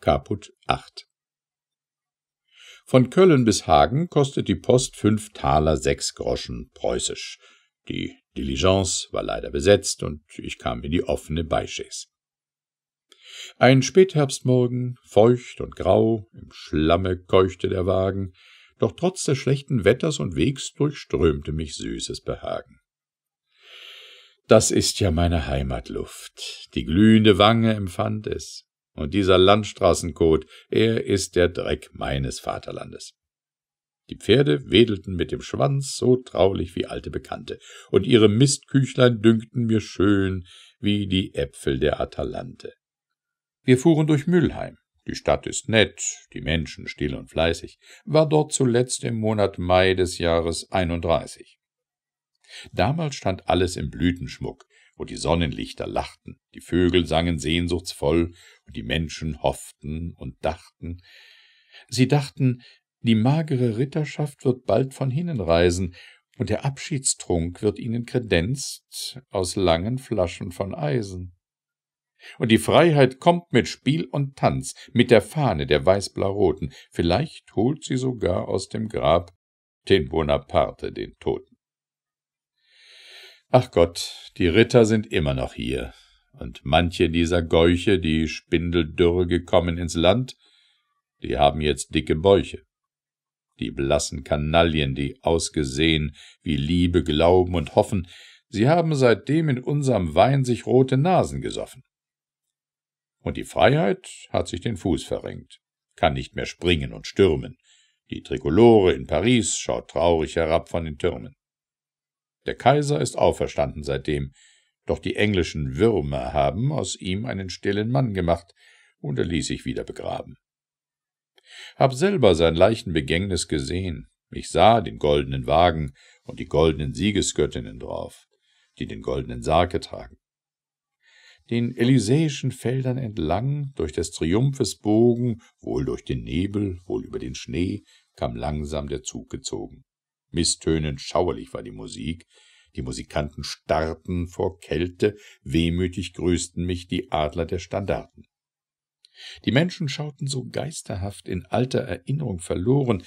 Kaput 8 Von Köln bis Hagen kostet die Post fünf Taler sechs Groschen preußisch, die Diligence war leider besetzt und ich kam in die offene Beichaise. Ein Spätherbstmorgen, feucht und grau, im Schlamme keuchte der Wagen, doch trotz des schlechten Wetters und Wegs durchströmte mich süßes Behagen. Das ist ja meine Heimatluft, die glühende Wange empfand es, und dieser Landstraßenkot, er ist der Dreck meines Vaterlandes. Die Pferde wedelten mit dem Schwanz so traulich wie alte Bekannte, und ihre Mistküchlein dünkten mir schön wie die Äpfel der Atalante. Wir fuhren durch Mülheim. Die Stadt ist nett, die Menschen still und fleißig, war dort zuletzt im Monat Mai des Jahres 31. Damals stand alles im Blütenschmuck, wo die Sonnenlichter lachten, die Vögel sangen sehnsuchtsvoll und die Menschen hofften und dachten. Sie dachten, die magere Ritterschaft wird bald von hinnen reisen, und der Abschiedstrunk wird ihnen kredenzt aus langen Flaschen von Eisen. Und die Freiheit kommt mit Spiel und Tanz, mit der Fahne der weißblau-roten, vielleicht holt sie sogar aus dem Grab den Bonaparte, den Toten. Ach Gott, die Ritter sind immer noch hier, und manche dieser Gäuche, die spindeldürre gekommen ins Land, die haben jetzt dicke Bäuche die blassen Kanaillen, die ausgesehen wie Liebe glauben und hoffen, sie haben seitdem in unserem Wein sich rote Nasen gesoffen. Und die Freiheit hat sich den Fuß verrenkt, kann nicht mehr springen und stürmen. Die Trikolore in Paris schaut traurig herab von den Türmen. Der Kaiser ist auferstanden seitdem, doch die englischen Würmer haben aus ihm einen stillen Mann gemacht, und er ließ sich wieder begraben hab selber sein Leichenbegängnis gesehen. Ich sah den goldenen Wagen und die goldenen Siegesgöttinnen drauf, die den goldenen Sarg tragen. Den Elysäischen Feldern entlang, durch des Triumphes Bogen, wohl durch den Nebel, wohl über den Schnee, kam langsam der Zug gezogen. Misstönend schauerlich war die Musik, die Musikanten starrten vor Kälte, wehmütig grüßten mich die Adler der Standarten. Die Menschen schauten so geisterhaft in alter Erinnerung verloren,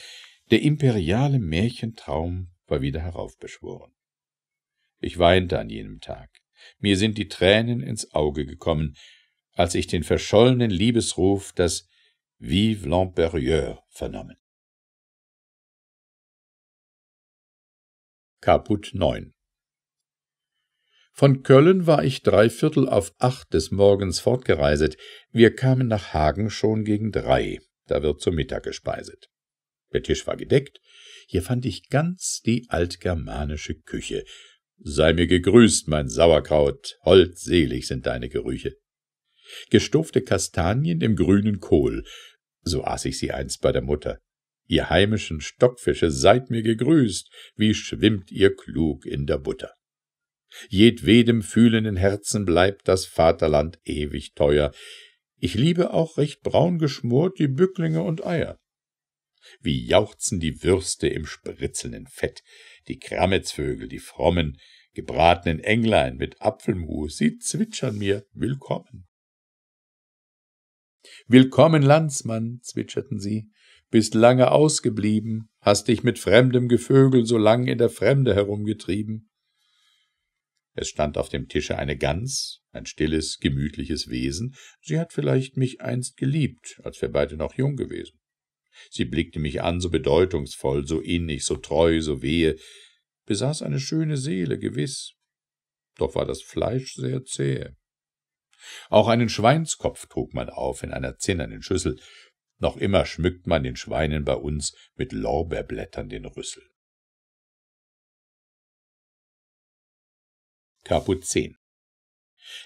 der imperiale Märchentraum war wieder heraufbeschworen. Ich weinte an jenem Tag. Mir sind die Tränen ins Auge gekommen, als ich den verschollenen Liebesruf, das Vive l'Emperieur, vernommen. Kaput 9 von Köln war ich dreiviertel auf acht des Morgens fortgereiset. Wir kamen nach Hagen schon gegen drei. Da wird zum Mittag gespeiset. Der Tisch war gedeckt. Hier fand ich ganz die altgermanische Küche. Sei mir gegrüßt, mein Sauerkraut. Holdselig sind deine Gerüche. Gestufte Kastanien im grünen Kohl. So aß ich sie einst bei der Mutter. Ihr heimischen Stockfische seid mir gegrüßt. Wie schwimmt ihr klug in der Butter. Jedwedem fühlenden Herzen bleibt das Vaterland ewig teuer. Ich liebe auch recht braun geschmort die Bücklinge und Eier. Wie jauchzen die Würste im spritzelnden Fett, die Krammetsvögel, die frommen, gebratenen Englein mit Apfelmus, sie zwitschern mir Willkommen. Willkommen, Landsmann, zwitscherten sie, bist lange ausgeblieben, hast dich mit fremdem Gevögel so lang in der Fremde herumgetrieben. Es stand auf dem Tische eine Gans, ein stilles, gemütliches Wesen. Sie hat vielleicht mich einst geliebt, als wir beide noch jung gewesen. Sie blickte mich an, so bedeutungsvoll, so innig, so treu, so wehe, besaß eine schöne Seele, gewiss. Doch war das Fleisch sehr zähe. Auch einen Schweinskopf trug man auf in einer zinnernen Schüssel. Noch immer schmückt man den Schweinen bei uns mit Lorbeerblättern den Rüssel. Caput 10.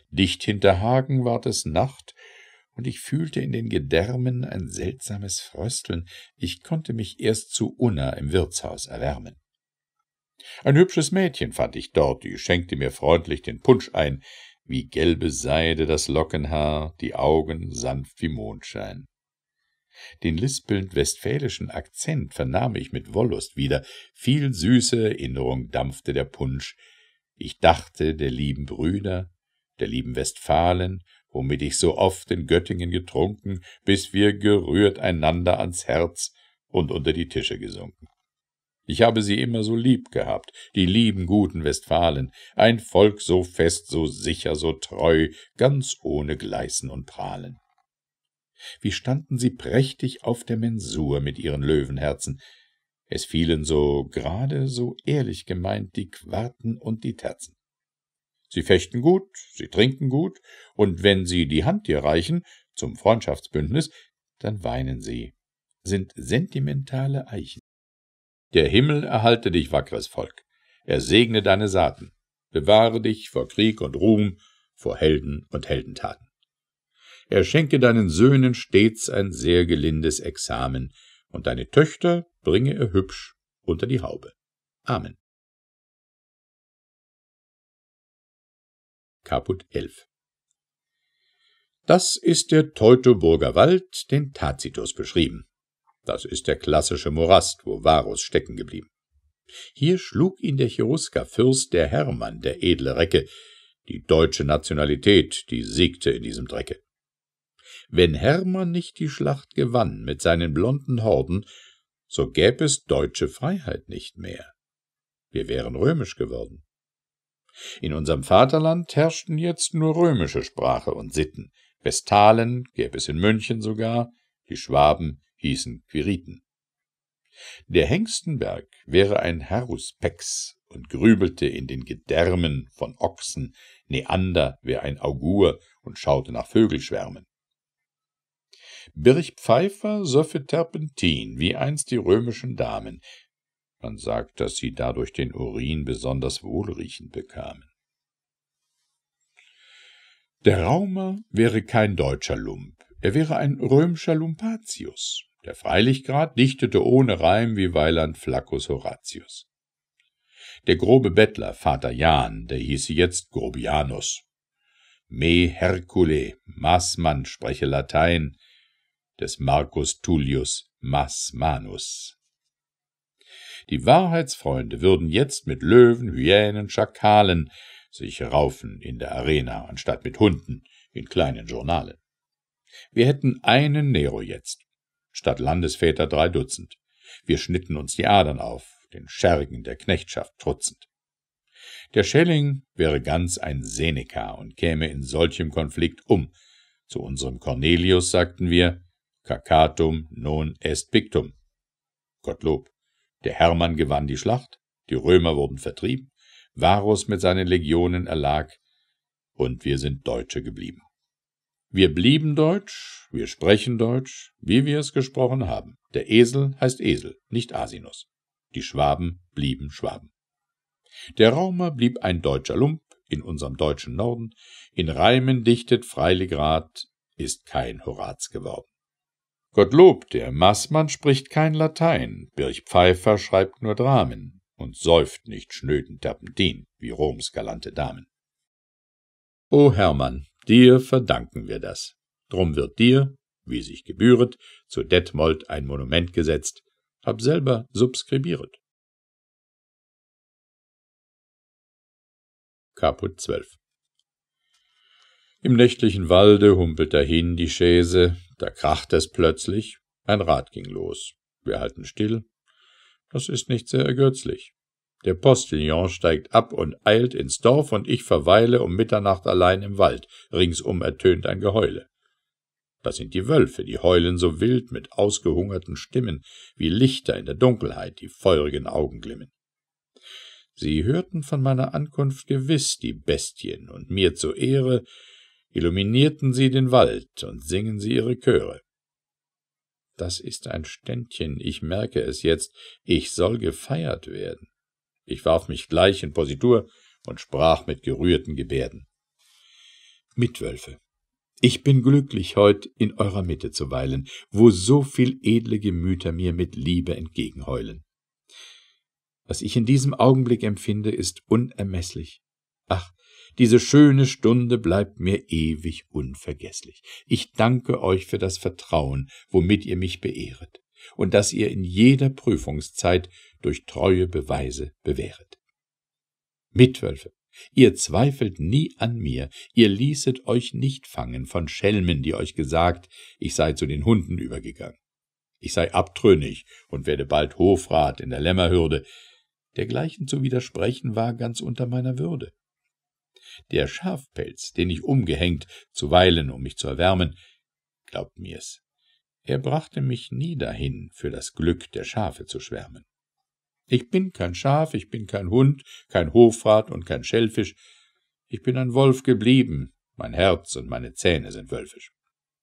Dicht hinter Hagen ward es Nacht, und ich fühlte in den Gedärmen ein seltsames Frösteln. Ich konnte mich erst zu Unna im Wirtshaus erwärmen. Ein hübsches Mädchen fand ich dort, die schenkte mir freundlich den Punsch ein, wie gelbe Seide das Lockenhaar, die Augen sanft wie Mondschein. Den lispelnd westfälischen Akzent vernahm ich mit Wollust wieder, viel süße Erinnerung dampfte der Punsch, ich dachte der lieben Brüder, der lieben Westfalen, womit ich so oft in Göttingen getrunken, bis wir gerührt einander ans Herz und unter die Tische gesunken. Ich habe sie immer so lieb gehabt, die lieben guten Westfalen, ein Volk so fest, so sicher, so treu, ganz ohne Gleißen und Prahlen. Wie standen sie prächtig auf der Mensur mit ihren Löwenherzen, es fielen so gerade so ehrlich gemeint die Quarten und die Terzen. Sie fechten gut, sie trinken gut, und wenn sie die Hand dir reichen, zum Freundschaftsbündnis, dann weinen sie, sind sentimentale Eichen. Der Himmel erhalte dich, wackres Volk, er segne deine Saaten, bewahre dich vor Krieg und Ruhm, vor Helden und Heldentaten. Er schenke deinen Söhnen stets ein sehr gelindes Examen, und deine Töchter bringe er hübsch unter die Haube. Amen. Kaput 11 Das ist der Teutoburger Wald, den Tacitus beschrieben. Das ist der klassische Morast, wo Varus stecken geblieben. Hier schlug ihn der Cheruskerfürst, der Hermann, der edle Recke. Die deutsche Nationalität, die siegte in diesem Drecke. Wenn Hermann nicht die Schlacht gewann mit seinen blonden Horden, so gäbe es deutsche Freiheit nicht mehr. Wir wären römisch geworden. In unserem Vaterland herrschten jetzt nur römische Sprache und Sitten. Vestalen gäbe es in München sogar, die Schwaben hießen Quiriten. Der Hengstenberg wäre ein Haruspex und grübelte in den Gedärmen von Ochsen, Neander wäre ein Augur und schaute nach Vögelschwärmen. Birch Pfeiffer söffe Terpentin, wie einst die römischen Damen. Man sagt, dass sie dadurch den Urin besonders wohlriechend bekamen. Der Raumer wäre kein deutscher Lump, er wäre ein römischer Lumpatius. Der Freilichtgrad dichtete ohne Reim wie Weiland Flaccus Horatius. Der grobe Bettler, Vater Jan, der hieße jetzt Grobianus. Me Hercule, Maßmann spreche Latein, des Marcus Tullius Masmanus. Die Wahrheitsfreunde würden jetzt mit Löwen, Hyänen, Schakalen sich raufen in der Arena, anstatt mit Hunden in kleinen Journalen. Wir hätten einen Nero jetzt, statt Landesväter drei Dutzend. Wir schnitten uns die Adern auf, den Schergen der Knechtschaft trutzend. Der Schelling wäre ganz ein Seneca und käme in solchem Konflikt um. Zu unserem Cornelius sagten wir, Cacatum non est pictum. Gottlob. Der Hermann gewann die Schlacht, die Römer wurden vertrieben, Varus mit seinen Legionen erlag, und wir sind Deutsche geblieben. Wir blieben Deutsch, wir sprechen Deutsch, wie wir es gesprochen haben. Der Esel heißt Esel, nicht Asinus. Die Schwaben blieben Schwaben. Der Raumer blieb ein deutscher Lump in unserem deutschen Norden, in Reimen dichtet Freiligrad, ist kein Horaz geworden. Gottlob, der Maßmann spricht kein Latein, Birch Pfeiffer schreibt nur Dramen und säuft nicht schnöden Terpentin wie Roms galante Damen. O Hermann, dir verdanken wir das. Drum wird dir, wie sich gebühret, zu Detmold ein Monument gesetzt, hab selber subskribieret. Caput 12 im nächtlichen Walde humpelt dahin die Chaise, da kracht es plötzlich, ein Rad ging los. Wir halten still. Das ist nicht sehr ergötzlich. Der Postillon steigt ab und eilt ins Dorf, und ich verweile um Mitternacht allein im Wald. Ringsum ertönt ein Geheule. Das sind die Wölfe, die heulen so wild mit ausgehungerten Stimmen, wie Lichter in der Dunkelheit, die feurigen Augen glimmen. Sie hörten von meiner Ankunft gewiss die Bestien, und mir zur Ehre illuminierten sie den Wald und singen sie ihre Chöre. Das ist ein Ständchen, ich merke es jetzt, ich soll gefeiert werden. Ich warf mich gleich in Positur und sprach mit gerührten Gebärden. Mitwölfe, ich bin glücklich, heut in eurer Mitte zu weilen, wo so viel edle Gemüter mir mit Liebe entgegenheulen. Was ich in diesem Augenblick empfinde, ist unermeßlich. Ach, diese schöne Stunde bleibt mir ewig unvergesslich. Ich danke euch für das Vertrauen, womit ihr mich beehret, und dass ihr in jeder Prüfungszeit durch treue Beweise bewähret. Mitwölfe, ihr zweifelt nie an mir, ihr ließet euch nicht fangen von Schelmen, die euch gesagt, ich sei zu den Hunden übergegangen. Ich sei abtrünnig und werde bald Hofrat in der Lämmerhürde. Dergleichen zu widersprechen war ganz unter meiner Würde. Der Schafpelz, den ich umgehängt, zuweilen, um mich zu erwärmen, glaubt mir's, er brachte mich nie dahin, für das Glück der Schafe zu schwärmen. Ich bin kein Schaf, ich bin kein Hund, kein Hofrat und kein Schellfisch, ich bin ein Wolf geblieben, mein Herz und meine Zähne sind wölfisch.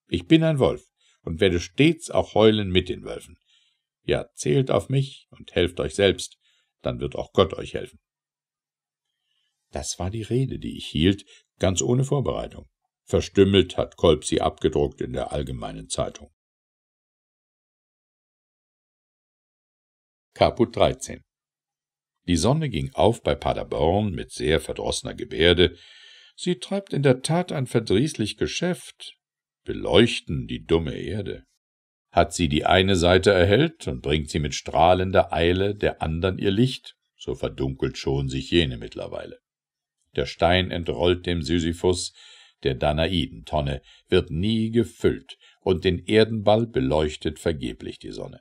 Ich bin ein Wolf und werde stets auch heulen mit den Wölfen. Ja, zählt auf mich und helft euch selbst, dann wird auch Gott euch helfen. Das war die Rede, die ich hielt, ganz ohne Vorbereitung. Verstümmelt hat Kolb sie abgedruckt in der Allgemeinen Zeitung. Kaput 13 Die Sonne ging auf bei Paderborn mit sehr verdrossener Gebärde. Sie treibt in der Tat ein verdrießlich Geschäft. Beleuchten die dumme Erde. Hat sie die eine Seite erhellt und bringt sie mit strahlender Eile der andern ihr Licht, so verdunkelt schon sich jene mittlerweile. Der Stein entrollt dem Sisyphus, der Danaidentonne, wird nie gefüllt, und den Erdenball beleuchtet vergeblich die Sonne.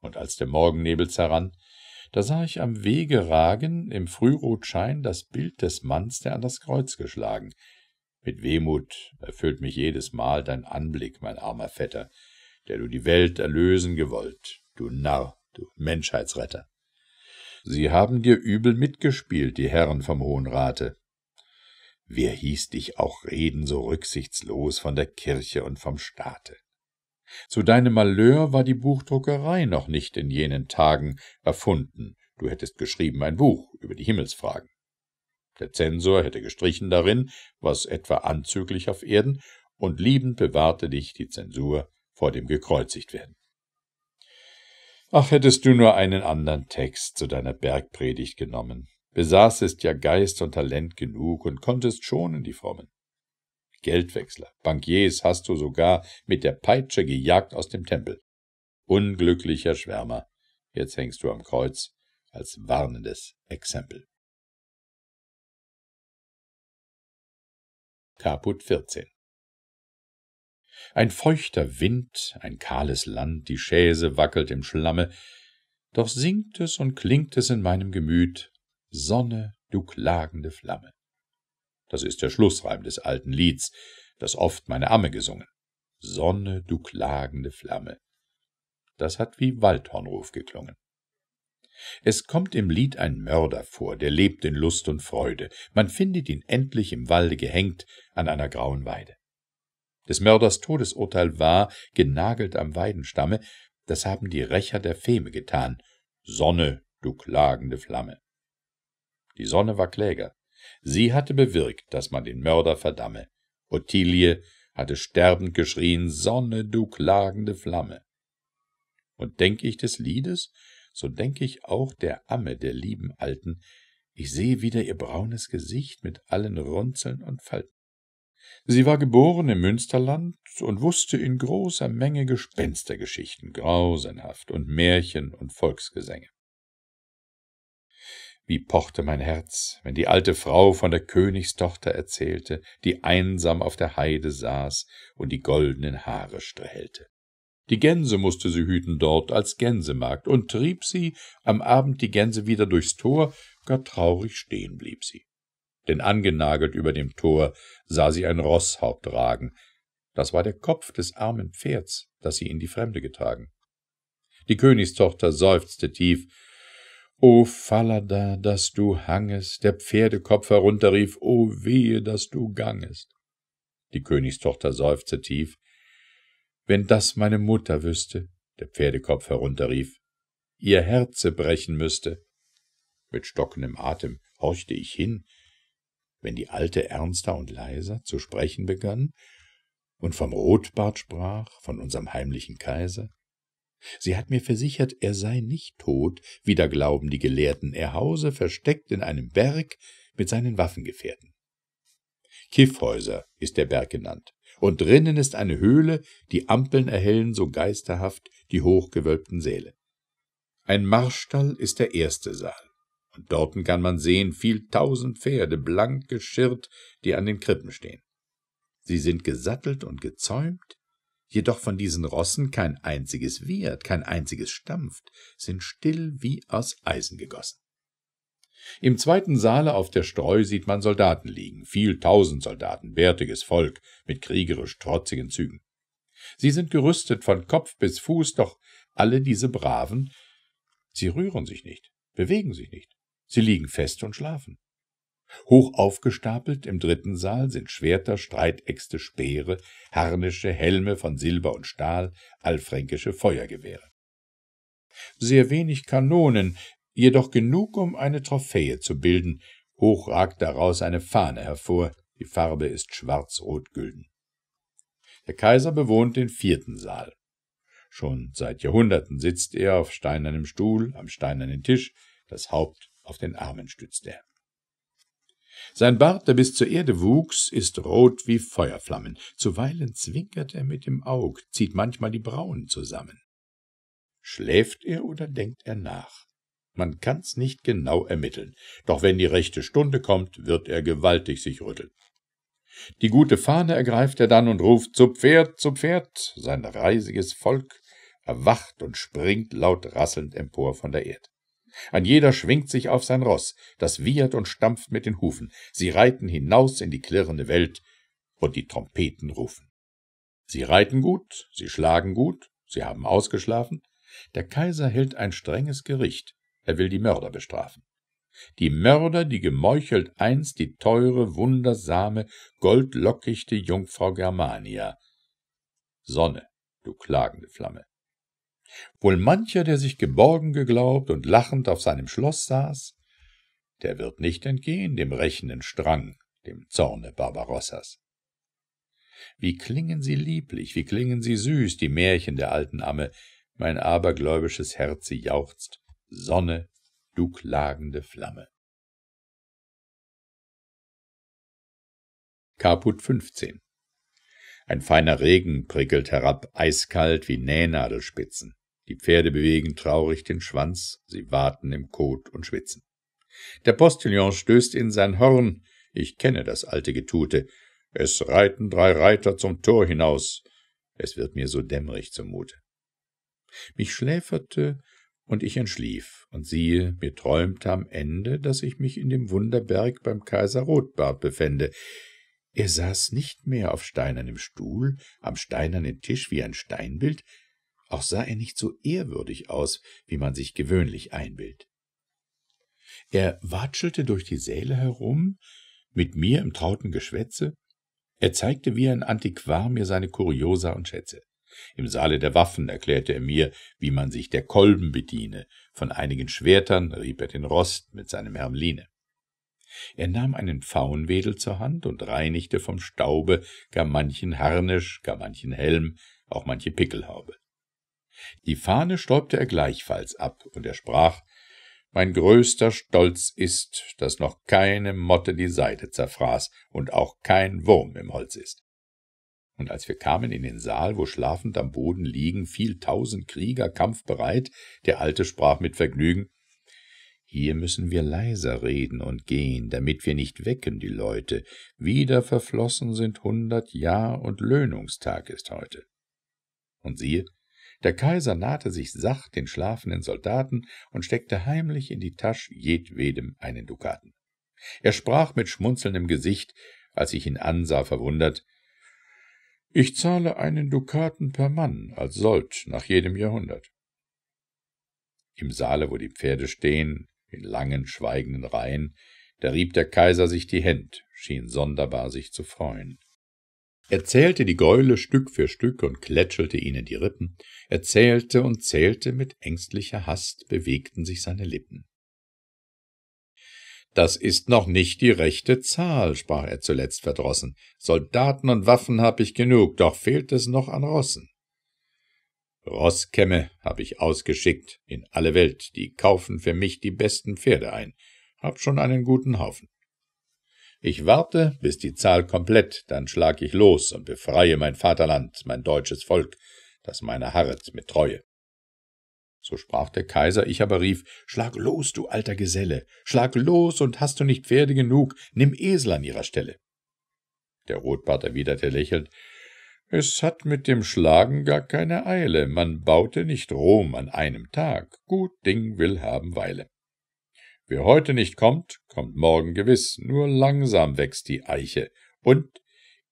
Und als der Morgennebel zerrann, da sah ich am Wege ragen im Frührotschein das Bild des Manns, der an das Kreuz geschlagen. Mit Wehmut erfüllt mich jedes Mal dein Anblick, mein armer Vetter, der du die Welt erlösen gewollt, du Narr, du Menschheitsretter. Sie haben dir übel mitgespielt, die Herren vom Hohen Rate. Wer hieß dich auch reden so rücksichtslos von der Kirche und vom Staate? Zu deinem Malheur war die Buchdruckerei noch nicht in jenen Tagen erfunden. Du hättest geschrieben ein Buch über die Himmelsfragen. Der Zensor hätte gestrichen darin, was etwa anzüglich auf Erden, und liebend bewahrte dich die Zensur vor dem gekreuzigt werden. Ach, hättest du nur einen anderen Text zu deiner Bergpredigt genommen, besaßest ja Geist und Talent genug und konntest schonen die Frommen. Geldwechsler, Bankiers hast du sogar mit der Peitsche gejagt aus dem Tempel. Unglücklicher Schwärmer, jetzt hängst du am Kreuz als warnendes Exempel. Kaput 14 ein feuchter Wind, ein kahles Land, die Chaise wackelt im Schlamme, doch singt es und klingt es in meinem Gemüt, Sonne, du klagende Flamme. Das ist der Schlussreim des alten Lieds, das oft meine Amme gesungen. Sonne, du klagende Flamme. Das hat wie Waldhornruf geklungen. Es kommt im Lied ein Mörder vor, der lebt in Lust und Freude. Man findet ihn endlich im Walde gehängt an einer grauen Weide des Mörders Todesurteil war, genagelt am Weidenstamme, das haben die Rächer der Feme getan. Sonne, du klagende Flamme. Die Sonne war Kläger. Sie hatte bewirkt, dass man den Mörder verdamme. Ottilie hatte sterbend geschrien, Sonne, du klagende Flamme. Und denk ich des Liedes, so denk ich auch der Amme, der lieben Alten, ich sehe wieder ihr braunes Gesicht mit allen Runzeln und Falten. Sie war geboren im Münsterland und wusste in großer Menge Gespenstergeschichten, grausenhaft, und Märchen und Volksgesänge. Wie pochte mein Herz, wenn die alte Frau von der Königstochter erzählte, die einsam auf der Heide saß und die goldenen Haare strählte. Die Gänse mußte sie hüten dort als Gänsemagd und trieb sie am Abend die Gänse wieder durchs Tor, gar traurig stehen blieb sie denn angenagelt über dem Tor sah sie ein Rosshaupt ragen. Das war der Kopf des armen Pferds, das sie in die Fremde getragen. Die Königstochter seufzte tief. O Falada, dass du hangest, der Pferdekopf herunterrief, O wehe, dass du gangest. Die Königstochter seufzte tief. Wenn das meine Mutter wüsste, der Pferdekopf herunterrief, ihr Herze brechen müsste. Mit stockendem Atem horchte ich hin, wenn die Alte ernster und leiser zu sprechen begann und vom Rotbart sprach, von unserem heimlichen Kaiser. Sie hat mir versichert, er sei nicht tot, wieder glauben die Gelehrten, er hause versteckt in einem Berg mit seinen Waffengefährten. Kiffhäuser ist der Berg genannt, und drinnen ist eine Höhle, die Ampeln erhellen so geisterhaft die hochgewölbten Säle. Ein Marschstall ist der erste Saal. Dorten kann man sehen viel tausend Pferde, blank geschirrt, die an den Krippen stehen. Sie sind gesattelt und gezäumt, jedoch von diesen Rossen kein einziges wehrt, kein einziges stampft, sind still wie aus Eisen gegossen. Im zweiten Saale auf der Streu sieht man Soldaten liegen, viel tausend Soldaten, bärtiges Volk, mit kriegerisch trotzigen Zügen. Sie sind gerüstet von Kopf bis Fuß, doch alle diese Braven, sie rühren sich nicht, bewegen sich nicht, Sie liegen fest und schlafen. Hoch aufgestapelt im dritten Saal sind Schwerter, Streitäxte, Speere, Harnische, Helme von Silber und Stahl, allfränkische Feuergewehre. Sehr wenig Kanonen, jedoch genug, um eine Trophäe zu bilden. Hoch ragt daraus eine Fahne hervor, die Farbe ist schwarz-rot-gülden. Der Kaiser bewohnt den vierten Saal. Schon seit Jahrhunderten sitzt er auf steinernem Stuhl, am steinernen Tisch, das Haupt auf den Armen stützt er. Sein Bart, der bis zur Erde wuchs, ist rot wie Feuerflammen. Zuweilen zwinkert er mit dem Aug, zieht manchmal die Brauen zusammen. Schläft er oder denkt er nach? Man kann's nicht genau ermitteln, doch wenn die rechte Stunde kommt, wird er gewaltig sich rütteln. Die gute Fahne ergreift er dann und ruft zu Pferd, zu Pferd. Sein reisiges Volk erwacht und springt laut rasselnd empor von der Erde. Ein jeder schwingt sich auf sein Ross, das wiehert und stampft mit den Hufen. Sie reiten hinaus in die klirrende Welt, und die Trompeten rufen. Sie reiten gut, sie schlagen gut, sie haben ausgeschlafen. Der Kaiser hält ein strenges Gericht, er will die Mörder bestrafen. Die Mörder, die gemeuchelt einst die teure, wundersame, goldlockichte Jungfrau Germania. Sonne, du klagende Flamme, Wohl mancher, der sich geborgen geglaubt und lachend auf seinem Schloss saß, der wird nicht entgehen dem rächenden Strang, dem Zorne Barbarossas. Wie klingen sie lieblich, wie klingen sie süß, die Märchen der alten Amme, mein abergläubisches Herz sie jauchzt, Sonne, du klagende Flamme. Kaput 15 Ein feiner Regen prickelt herab, eiskalt wie Nähnadelspitzen. Die Pferde bewegen traurig den Schwanz, sie waten im Kot und schwitzen. Der Postillon stößt in sein Horn, ich kenne das alte Getute. Es reiten drei Reiter zum Tor hinaus. Es wird mir so dämmerig zumute. Mich schläferte und ich entschlief, und siehe, mir träumte am Ende, daß ich mich in dem Wunderberg beim Kaiser Rotbart befände. Er saß nicht mehr auf steinernem Stuhl, am steinernen Tisch wie ein Steinbild, auch sah er nicht so ehrwürdig aus, wie man sich gewöhnlich einbildet. Er watschelte durch die Säle herum, mit mir im trauten Geschwätze. Er zeigte wie ein Antiquar mir seine Kuriosa und Schätze. Im Saale der Waffen erklärte er mir, wie man sich der Kolben bediene. Von einigen Schwertern rieb er den Rost mit seinem Hermeline. Er nahm einen Pfauenwedel zur Hand und reinigte vom Staube gar manchen Harnisch, gar manchen Helm, auch manche Pickelhaube. Die Fahne stäubte er gleichfalls ab, und er sprach Mein größter Stolz ist, dass noch keine Motte die Seide zerfraß und auch kein Wurm im Holz ist. Und als wir kamen in den Saal, wo schlafend am Boden liegen viel tausend Krieger kampfbereit, der Alte sprach mit Vergnügen hier müssen wir leiser reden und gehen, damit wir nicht wecken die Leute. Wieder verflossen sind hundert Jahr und Löhnungstag ist heute. Und siehe, der Kaiser nahte sich sacht den schlafenden Soldaten und steckte heimlich in die Tasche jedwedem einen Dukaten. Er sprach mit schmunzelndem Gesicht, als ich ihn ansah, verwundert, ich zahle einen Dukaten per Mann als Sold nach jedem Jahrhundert. Im Saale, wo die Pferde stehen, in langen, schweigenden Reihen, da rieb der Kaiser sich die Händ, schien sonderbar sich zu freuen. Er zählte die Gäule Stück für Stück und klätschelte ihnen die Rippen, er zählte und zählte, mit ängstlicher Hast bewegten sich seine Lippen. Das ist noch nicht die rechte Zahl, sprach er zuletzt verdrossen. Soldaten und Waffen hab ich genug, doch fehlt es noch an Rossen. Rosskämme hab ich ausgeschickt in alle Welt, die kaufen für mich die besten Pferde ein, hab schon einen guten Haufen. Ich warte, bis die Zahl komplett, dann schlag ich los und befreie mein Vaterland, mein deutsches Volk, das meiner harret mit Treue. So sprach der Kaiser, ich aber rief, Schlag los, du alter Geselle, schlag los, und hast du nicht Pferde genug, nimm Esel an ihrer Stelle. Der Rotbart erwiderte lächelnd, es hat mit dem Schlagen gar keine Eile, man baute nicht Rom an einem Tag, gut Ding will haben Weile. Wer heute nicht kommt, kommt morgen gewiss, nur langsam wächst die Eiche. Und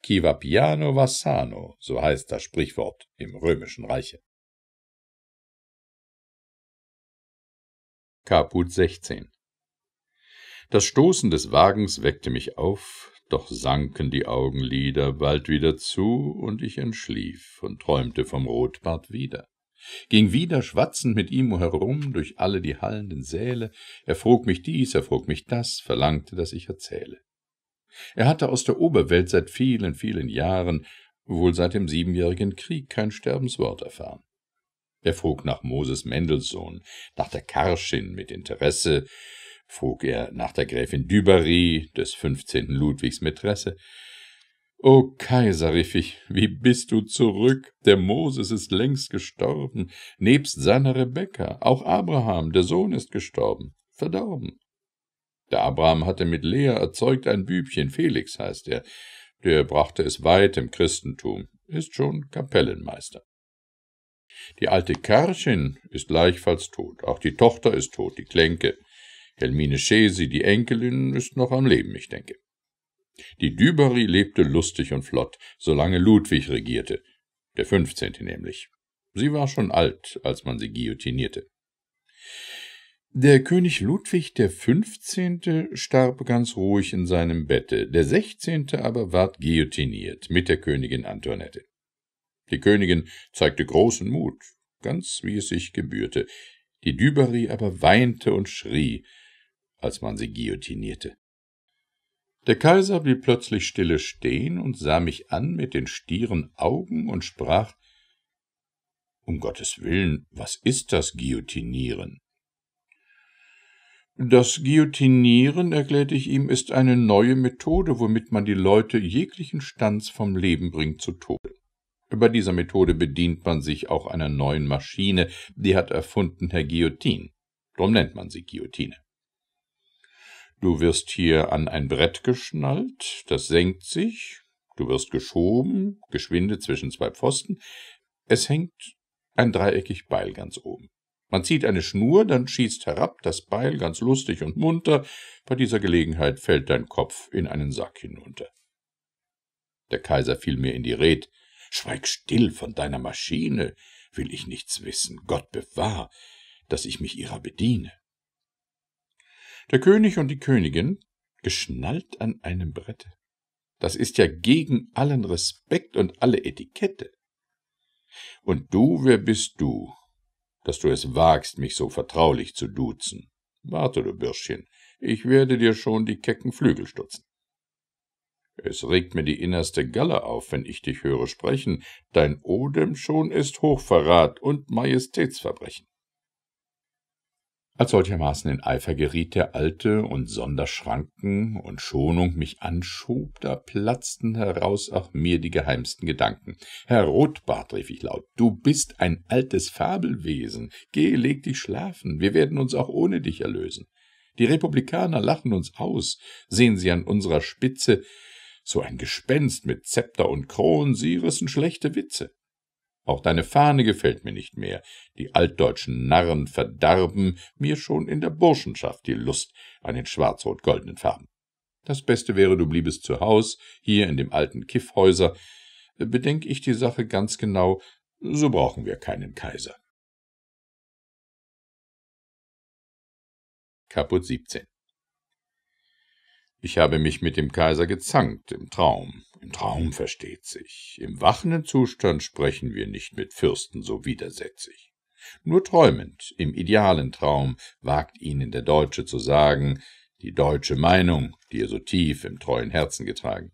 chi va piano va sano, so heißt das Sprichwort im Römischen Reiche. Kaput 16 Das Stoßen des Wagens weckte mich auf, doch sanken die Augenlider bald wieder zu, und ich entschlief und träumte vom Rotbart wieder ging wieder schwatzend mit ihm herum durch alle die hallenden Säle, er frug mich dies, er frug mich das, verlangte, dass ich erzähle. Er hatte aus der Oberwelt seit vielen, vielen Jahren, wohl seit dem siebenjährigen Krieg, kein Sterbenswort erfahren. Er frug nach Moses Mendelssohn, nach der Karschin mit Interesse, frug er nach der Gräfin Dubarry, des fünfzehnten Ludwigs Mätresse, O Kaiser, rief ich, wie bist du zurück? Der Moses ist längst gestorben, nebst seiner Rebekka, auch Abraham, der Sohn, ist gestorben, verdorben. Der Abraham hatte mit Lea erzeugt ein Bübchen, Felix heißt er, der brachte es weit im Christentum, ist schon Kapellenmeister. Die alte Karchin ist gleichfalls tot, auch die Tochter ist tot, die Klenke. Helmine Schesi, die Enkelin, ist noch am Leben, ich denke. Die Dübary lebte lustig und flott, solange Ludwig regierte, der 15. nämlich. Sie war schon alt, als man sie guillotinierte. Der König Ludwig der 15. starb ganz ruhig in seinem Bette, der 16. aber ward guillotiniert mit der Königin Antoinette. Die Königin zeigte großen Mut, ganz wie es sich gebührte, die Dübary aber weinte und schrie, als man sie guillotinierte. Der Kaiser blieb plötzlich stille stehen und sah mich an mit den stieren Augen und sprach Um Gottes willen, was ist das Guillotinieren? Das Guillotinieren, erklärte ich ihm, ist eine neue Methode, womit man die Leute jeglichen Stands vom Leben bringt zu Tode. Bei dieser Methode bedient man sich auch einer neuen Maschine, die hat erfunden Herr Guillotin. Drum nennt man sie Guillotine. Du wirst hier an ein Brett geschnallt, das senkt sich, du wirst geschoben, geschwinde zwischen zwei Pfosten, es hängt ein dreieckig Beil ganz oben. Man zieht eine Schnur, dann schießt herab das Beil ganz lustig und munter, bei dieser Gelegenheit fällt dein Kopf in einen Sack hinunter. Der Kaiser fiel mir in die Red. Schweig still von deiner Maschine, will ich nichts wissen, Gott bewahr, dass ich mich ihrer bediene. Der König und die Königin geschnallt an einem Brett. Das ist ja gegen allen Respekt und alle Etikette. Und du, wer bist du, dass du es wagst, mich so vertraulich zu duzen? Warte, du Bürschchen, ich werde dir schon die kecken Flügel stutzen. Es regt mir die innerste Galle auf, wenn ich dich höre sprechen, dein Odem schon ist Hochverrat und Majestätsverbrechen. Als solchermaßen in Eifer geriet der Alte und Sonderschranken und Schonung mich anschob, da platzten heraus auch mir die geheimsten Gedanken. Herr Rotbart, rief ich laut, du bist ein altes Fabelwesen. Geh, leg dich schlafen, wir werden uns auch ohne dich erlösen. Die Republikaner lachen uns aus, sehen sie an unserer Spitze, so ein Gespenst mit Zepter und Kron, sie rissen schlechte Witze. Auch deine Fahne gefällt mir nicht mehr. Die altdeutschen Narren verdarben mir schon in der Burschenschaft die Lust an den schwarz-rot-goldenen Farben. Das Beste wäre, du bliebest zu Haus, hier in dem alten Kiffhäuser. Bedenk ich die Sache ganz genau, so brauchen wir keinen Kaiser. Kaput 17 ich habe mich mit dem Kaiser gezankt im Traum. Im Traum versteht sich. Im wachenden Zustand sprechen wir nicht mit Fürsten so widersetzig. Nur träumend, im idealen Traum, wagt ihnen der Deutsche zu sagen, die deutsche Meinung, die er so tief im treuen Herzen getragen.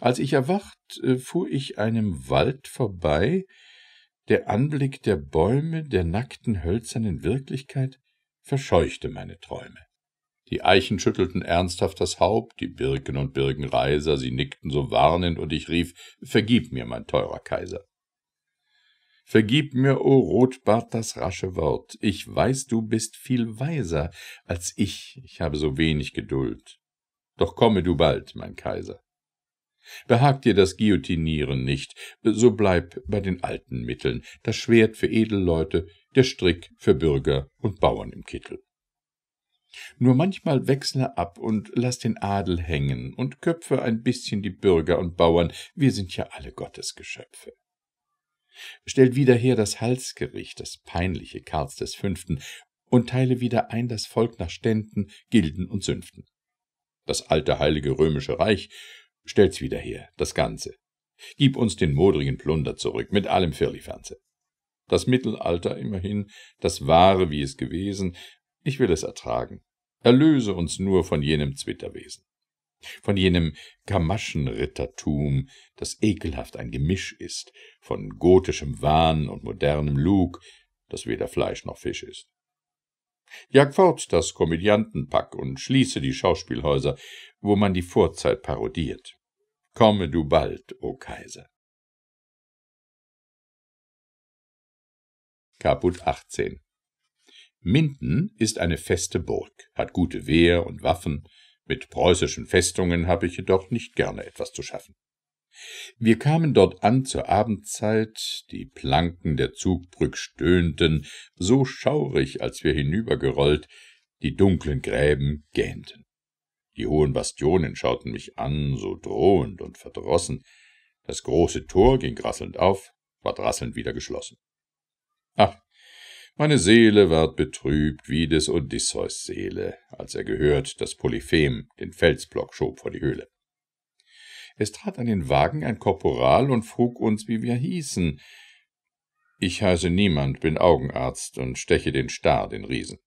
Als ich erwacht, äh, fuhr ich einem Wald vorbei, der Anblick der Bäume, der nackten hölzernen Wirklichkeit verscheuchte meine Träume. Die Eichen schüttelten ernsthaft das Haupt, die Birken und Birkenreiser, sie nickten so warnend, und ich rief, Vergib mir, mein teurer Kaiser. Vergib mir, o oh Rotbart, das rasche Wort. Ich weiß, du bist viel weiser als ich, ich habe so wenig Geduld. Doch komme du bald, mein Kaiser. Behagt dir das Guillotinieren nicht, so bleib bei den alten Mitteln, das Schwert für Edelleute, der Strick für Bürger und Bauern im Kittel. Nur manchmal wechsle ab und lass den Adel hängen und köpfe ein bisschen die Bürger und Bauern, wir sind ja alle Gottesgeschöpfe. Stell wieder her das Halsgericht, das peinliche Karls des Fünften, und teile wieder ein das Volk nach Ständen, Gilden und Sünften. Das alte heilige römische Reich, stell's wieder her, das Ganze. Gib uns den modrigen Plunder zurück, mit allem Firlifanze. Das Mittelalter immerhin, das wahre, wie es gewesen, ich will es ertragen. Erlöse uns nur von jenem Zwitterwesen, von jenem Kamaschenrittertum, das ekelhaft ein Gemisch ist, von gotischem Wahn und modernem Lug, das weder Fleisch noch Fisch ist. Jag fort das Komödiantenpack und schließe die Schauspielhäuser, wo man die Vorzeit parodiert. Komme du bald, o oh Kaiser. Kaput 18 Minden ist eine feste Burg, hat gute Wehr und Waffen, mit preußischen Festungen habe ich jedoch nicht gerne etwas zu schaffen. Wir kamen dort an zur Abendzeit, die Planken der Zugbrück stöhnten, so schaurig, als wir hinübergerollt, die dunklen Gräben gähnten. Die hohen Bastionen schauten mich an, so drohend und verdrossen, das große Tor ging rasselnd auf, ward rasselnd wieder geschlossen. Ach, meine Seele ward betrübt wie des Odysseus Seele, als er gehört, daß Polyphem den Felsblock schob vor die Höhle. Es trat an den Wagen ein Korporal und frug uns, wie wir hießen. Ich heiße niemand, bin Augenarzt und steche den Star, den Riesen.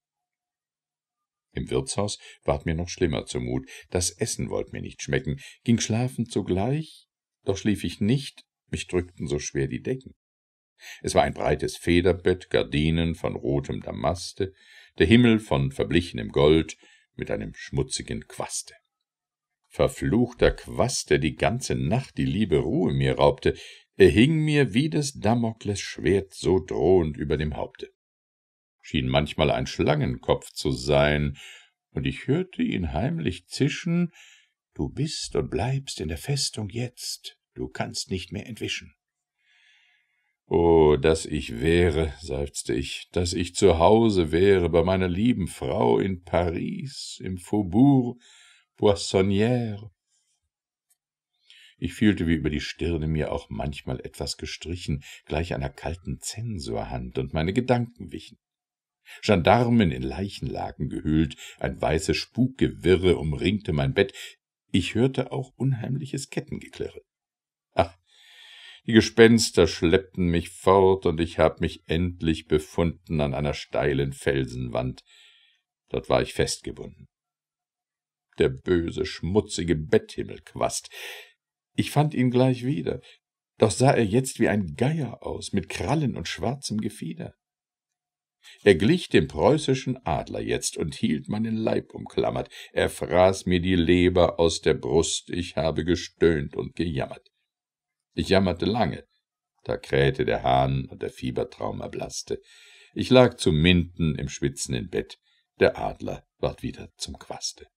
Im Wirtshaus ward mir noch schlimmer zumut. Das Essen wollt mir nicht schmecken, ging schlafen zugleich, doch schlief ich nicht, mich drückten so schwer die Decken. Es war ein breites Federbett, Gardinen von rotem Damaste, der Himmel von verblichenem Gold mit einem schmutzigen Quaste. Verfluchter Quast, der die ganze Nacht die liebe Ruhe mir raubte, er hing mir wie des Damokles Schwert so drohend über dem Haupte. Schien manchmal ein Schlangenkopf zu sein, und ich hörte ihn heimlich zischen, Du bist und bleibst in der Festung jetzt, du kannst nicht mehr entwischen. Oh, dass ich wäre, seufzte ich, dass ich zu Hause wäre, bei meiner lieben Frau in Paris, im Faubourg Poissonnière. Ich fühlte, wie über die Stirne mir auch manchmal etwas gestrichen, gleich einer kalten Zensorhand, und meine Gedanken wichen. Gendarmen in Leichenlagen gehüllt, ein weißes Spukgewirre umringte mein Bett, ich hörte auch unheimliches Kettengeklirre. Die Gespenster schleppten mich fort, und ich hab mich endlich befunden an einer steilen Felsenwand. Dort war ich festgebunden. Der böse, schmutzige Betthimmelquast. Ich fand ihn gleich wieder, doch sah er jetzt wie ein Geier aus, mit Krallen und schwarzem Gefieder. Er glich dem preußischen Adler jetzt und hielt meinen Leib umklammert. Er fraß mir die Leber aus der Brust, ich habe gestöhnt und gejammert. Ich jammerte lange. Da krähte der Hahn und der Fiebertraum erblaßte. Ich lag zu Minden im schwitzenden Bett. Der Adler ward wieder zum Quaste.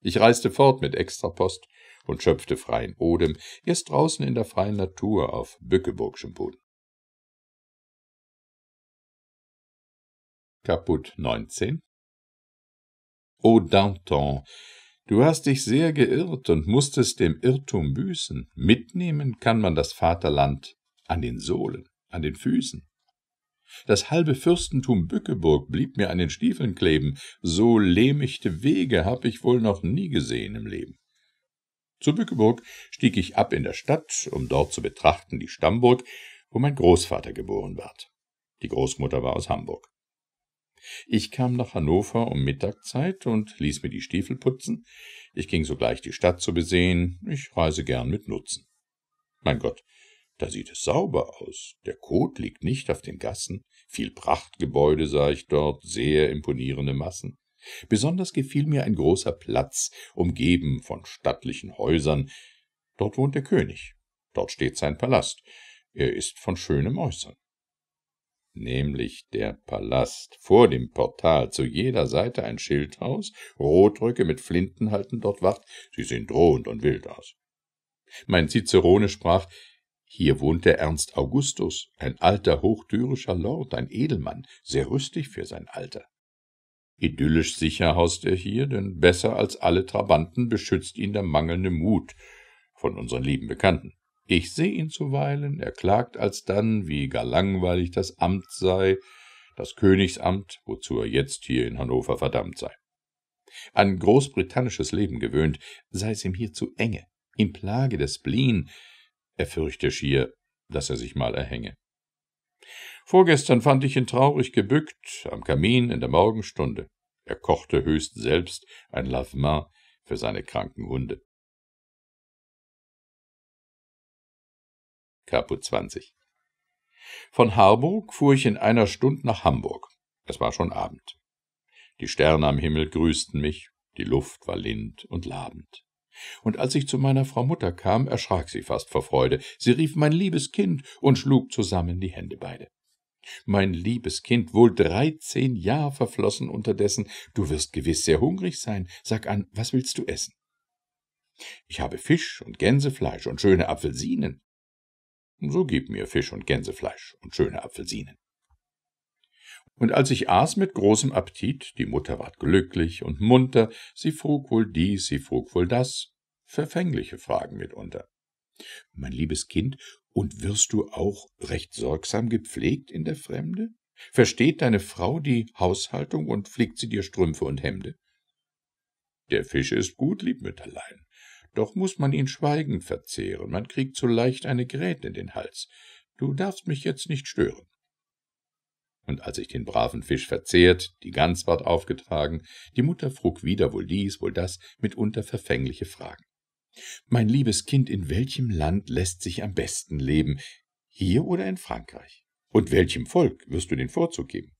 Ich reiste fort mit Extrapost und schöpfte freien Odem, erst draußen in der freien Natur auf Bückeburgschem Boden. Kaput 19 O Danton, Du hast dich sehr geirrt und musstest dem Irrtum büßen. Mitnehmen kann man das Vaterland an den Sohlen, an den Füßen. Das halbe Fürstentum Bückeburg blieb mir an den Stiefeln kleben, so lehmichte Wege hab ich wohl noch nie gesehen im Leben. Zu Bückeburg stieg ich ab in der Stadt, um dort zu betrachten die Stammburg, wo mein Großvater geboren ward. Die Großmutter war aus Hamburg. Ich kam nach Hannover um Mittagszeit und ließ mir die Stiefel putzen. Ich ging sogleich die Stadt zu besehen. Ich reise gern mit Nutzen. Mein Gott, da sieht es sauber aus. Der Kot liegt nicht auf den Gassen. Viel Prachtgebäude sah ich dort, sehr imponierende Massen. Besonders gefiel mir ein großer Platz, umgeben von stattlichen Häusern. Dort wohnt der König. Dort steht sein Palast. Er ist von schönem Äußern nämlich der Palast. Vor dem Portal zu jeder Seite ein Schildhaus, Rotröcke mit Flinten halten dort Wacht, sie sehen drohend und wild aus. Mein Cicerone sprach, hier wohnt der Ernst Augustus, ein alter hochtürischer Lord, ein Edelmann, sehr rüstig für sein Alter. Idyllisch sicher haust er hier, denn besser als alle Trabanten beschützt ihn der mangelnde Mut von unseren lieben Bekannten. Ich seh ihn zuweilen, er klagt alsdann, wie gar langweilig das Amt sei, das Königsamt, wozu er jetzt hier in Hannover verdammt sei. An großbritannisches Leben gewöhnt, sei es ihm hier zu enge, ihm plage der Spleen, er fürchte schier, dass er sich mal erhänge. Vorgestern fand ich ihn traurig gebückt, am Kamin in der Morgenstunde. Er kochte höchst selbst ein Lavement für seine kranken Hunde. Caput 20. Von Harburg fuhr ich in einer Stunde nach Hamburg. Es war schon Abend. Die Sterne am Himmel grüßten mich, die Luft war lind und labend. Und als ich zu meiner Frau Mutter kam, erschrak sie fast vor Freude. Sie rief mein liebes Kind und schlug zusammen die Hände beide. Mein liebes Kind, wohl dreizehn Jahre verflossen unterdessen, du wirst gewiß sehr hungrig sein. Sag an, was willst du essen? Ich habe Fisch und Gänsefleisch und schöne Apfelsinen. So gib mir Fisch und Gänsefleisch und schöne Apfelsinen. Und als ich aß mit großem Appetit, die Mutter ward glücklich und munter, sie frug wohl dies, sie frug wohl das, verfängliche Fragen mitunter. Mein liebes Kind, und wirst du auch recht sorgsam gepflegt in der Fremde? Versteht deine Frau die Haushaltung und flickt sie dir Strümpfe und Hemde? Der Fisch ist gut, lieb Mütterlein, doch muß man ihn schweigend verzehren, man kriegt so leicht eine Gräte in den Hals. Du darfst mich jetzt nicht stören. Und als ich den braven Fisch verzehrt, die Gans ward aufgetragen, die Mutter frug wieder wohl dies, wohl das, mitunter verfängliche Fragen. Mein liebes Kind, in welchem Land lässt sich am besten leben, hier oder in Frankreich? Und welchem Volk wirst du den Vorzug geben?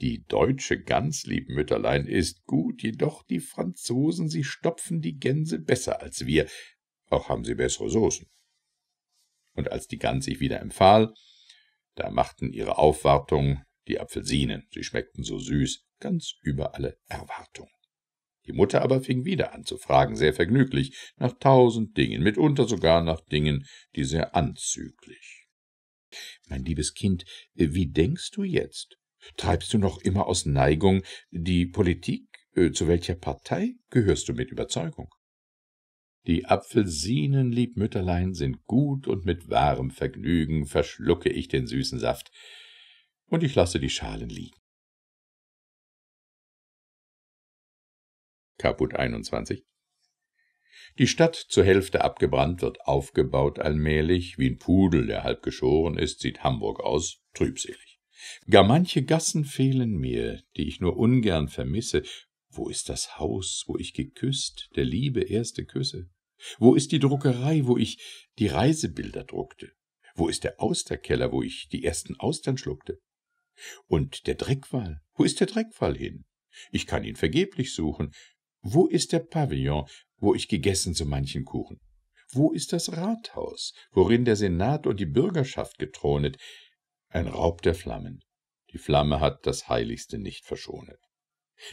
Die Deutsche Gans, lieb Mütterlein, ist gut, jedoch die Franzosen, sie stopfen die Gänse besser als wir, auch haben sie bessere Soßen. Und als die Gans sich wieder empfahl, da machten ihre Aufwartung die Apfelsinen, sie schmeckten so süß, ganz über alle Erwartung. Die Mutter aber fing wieder an zu fragen, sehr vergnüglich, nach tausend Dingen, mitunter sogar nach Dingen, die sehr anzüglich. Mein liebes Kind, wie denkst du jetzt? Treibst du noch immer aus Neigung die Politik? Äh, zu welcher Partei gehörst du mit Überzeugung? Die Apfelsinen, lieb Mütterlein, sind gut und mit wahrem Vergnügen verschlucke ich den süßen Saft und ich lasse die Schalen liegen. Kaput 21 Die Stadt zur Hälfte abgebrannt wird aufgebaut allmählich, wie ein Pudel, der halb geschoren ist, sieht Hamburg aus, trübselig. Gar manche Gassen fehlen mir, die ich nur ungern vermisse. Wo ist das Haus, wo ich geküsst, der Liebe erste Küsse? Wo ist die Druckerei, wo ich die Reisebilder druckte? Wo ist der Austerkeller, wo ich die ersten Austern schluckte? Und der Dreckwall, wo ist der Dreckwall hin? Ich kann ihn vergeblich suchen. Wo ist der Pavillon, wo ich gegessen so manchen Kuchen? Wo ist das Rathaus, worin der Senat und die Bürgerschaft getronet? ein Raub der Flammen. Die Flamme hat das Heiligste nicht verschonet.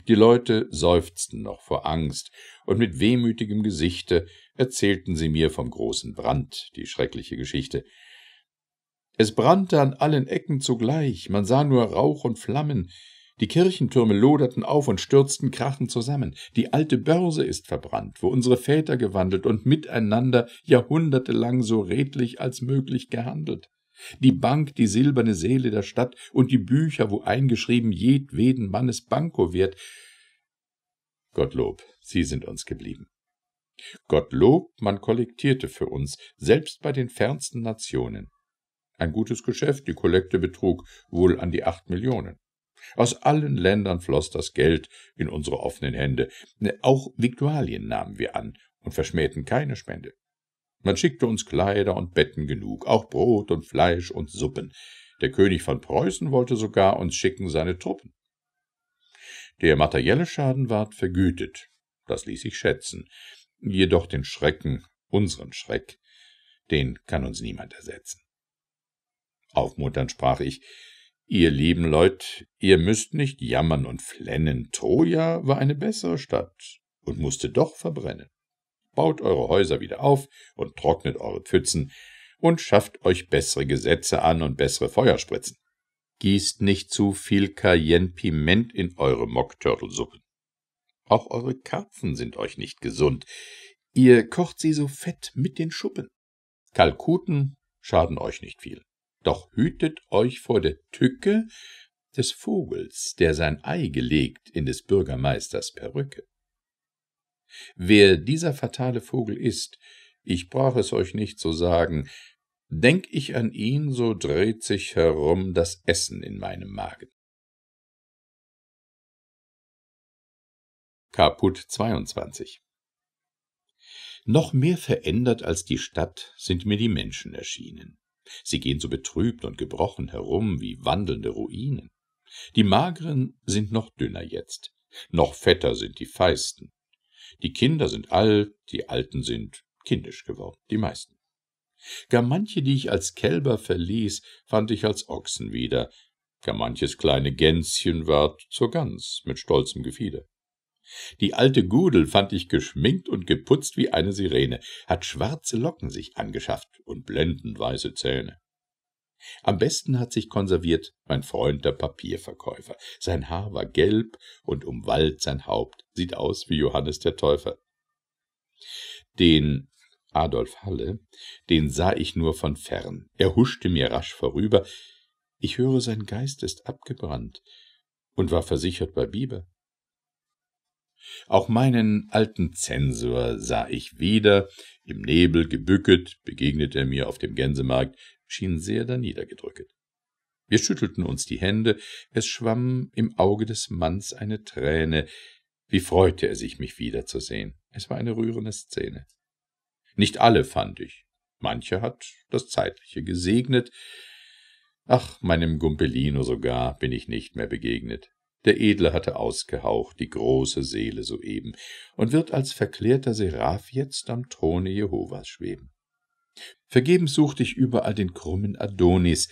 Die Leute seufzten noch vor Angst, und mit wehmütigem Gesichte erzählten sie mir vom großen Brand, die schreckliche Geschichte. Es brannte an allen Ecken zugleich, man sah nur Rauch und Flammen, die Kirchentürme loderten auf und stürzten krachend zusammen, die alte Börse ist verbrannt, wo unsere Väter gewandelt und miteinander jahrhundertelang so redlich als möglich gehandelt die Bank, die silberne Seele der Stadt und die Bücher, wo eingeschrieben jedweden Mannes Banko wird. Gottlob, Sie sind uns geblieben. Gottlob, man kollektierte für uns, selbst bei den fernsten Nationen. Ein gutes Geschäft, die Kollekte betrug wohl an die acht Millionen. Aus allen Ländern floss das Geld in unsere offenen Hände. Auch Viktualien nahmen wir an und verschmähten keine Spende. Man schickte uns Kleider und Betten genug, auch Brot und Fleisch und Suppen. Der König von Preußen wollte sogar uns schicken seine Truppen. Der materielle Schaden ward vergütet, das ließ ich schätzen, jedoch den Schrecken, unseren Schreck, den kann uns niemand ersetzen. Aufmunternd sprach ich, ihr lieben Leut, ihr müsst nicht jammern und flennen, Troja war eine bessere Stadt und musste doch verbrennen baut eure Häuser wieder auf und trocknet eure Pfützen und schafft euch bessere Gesetze an und bessere Feuerspritzen. Gießt nicht zu viel Cayenne-Piment in eure Mockturtelsuppen. Auch eure Karpfen sind euch nicht gesund. Ihr kocht sie so fett mit den Schuppen. Kalkuten schaden euch nicht viel. Doch hütet euch vor der Tücke des Vogels, der sein Ei gelegt in des Bürgermeisters Perücke. Wer dieser fatale Vogel ist, ich brauch es euch nicht zu sagen, denk ich an ihn, so dreht sich herum das Essen in meinem Magen. Kaput 22 Noch mehr verändert als die Stadt sind mir die Menschen erschienen. Sie gehen so betrübt und gebrochen herum wie wandelnde Ruinen. Die Mageren sind noch dünner jetzt, noch fetter sind die Feisten. Die Kinder sind alt, die Alten sind kindisch geworden, die meisten. Gar manche, die ich als Kälber verließ, fand ich als Ochsen wieder, gar manches kleine Gänschen ward zur Gans mit stolzem Gefieder. Die alte Gudel fand ich geschminkt und geputzt wie eine Sirene, hat schwarze Locken sich angeschafft und blendend weiße Zähne. Am besten hat sich konserviert mein Freund der Papierverkäufer. Sein Haar war gelb und umwallt sein Haupt. Sieht aus wie Johannes der Täufer. Den Adolf Halle, den sah ich nur von fern. Er huschte mir rasch vorüber. Ich höre, sein Geist ist abgebrannt und war versichert bei Biber. Auch meinen alten Zensor sah ich wieder. Im Nebel gebücket begegnet er mir auf dem Gänsemarkt schien sehr darniedergedrücket. Wir schüttelten uns die Hände, es schwamm im Auge des Manns eine Träne. Wie freute er sich, mich wiederzusehen. Es war eine rührende Szene. Nicht alle fand ich. Mancher hat das Zeitliche gesegnet. Ach, meinem Gumpelino sogar bin ich nicht mehr begegnet. Der Edle hatte ausgehaucht die große Seele soeben und wird als verklärter Seraph jetzt am Throne Jehovas schweben. Vergebens suchte ich überall den krummen Adonis,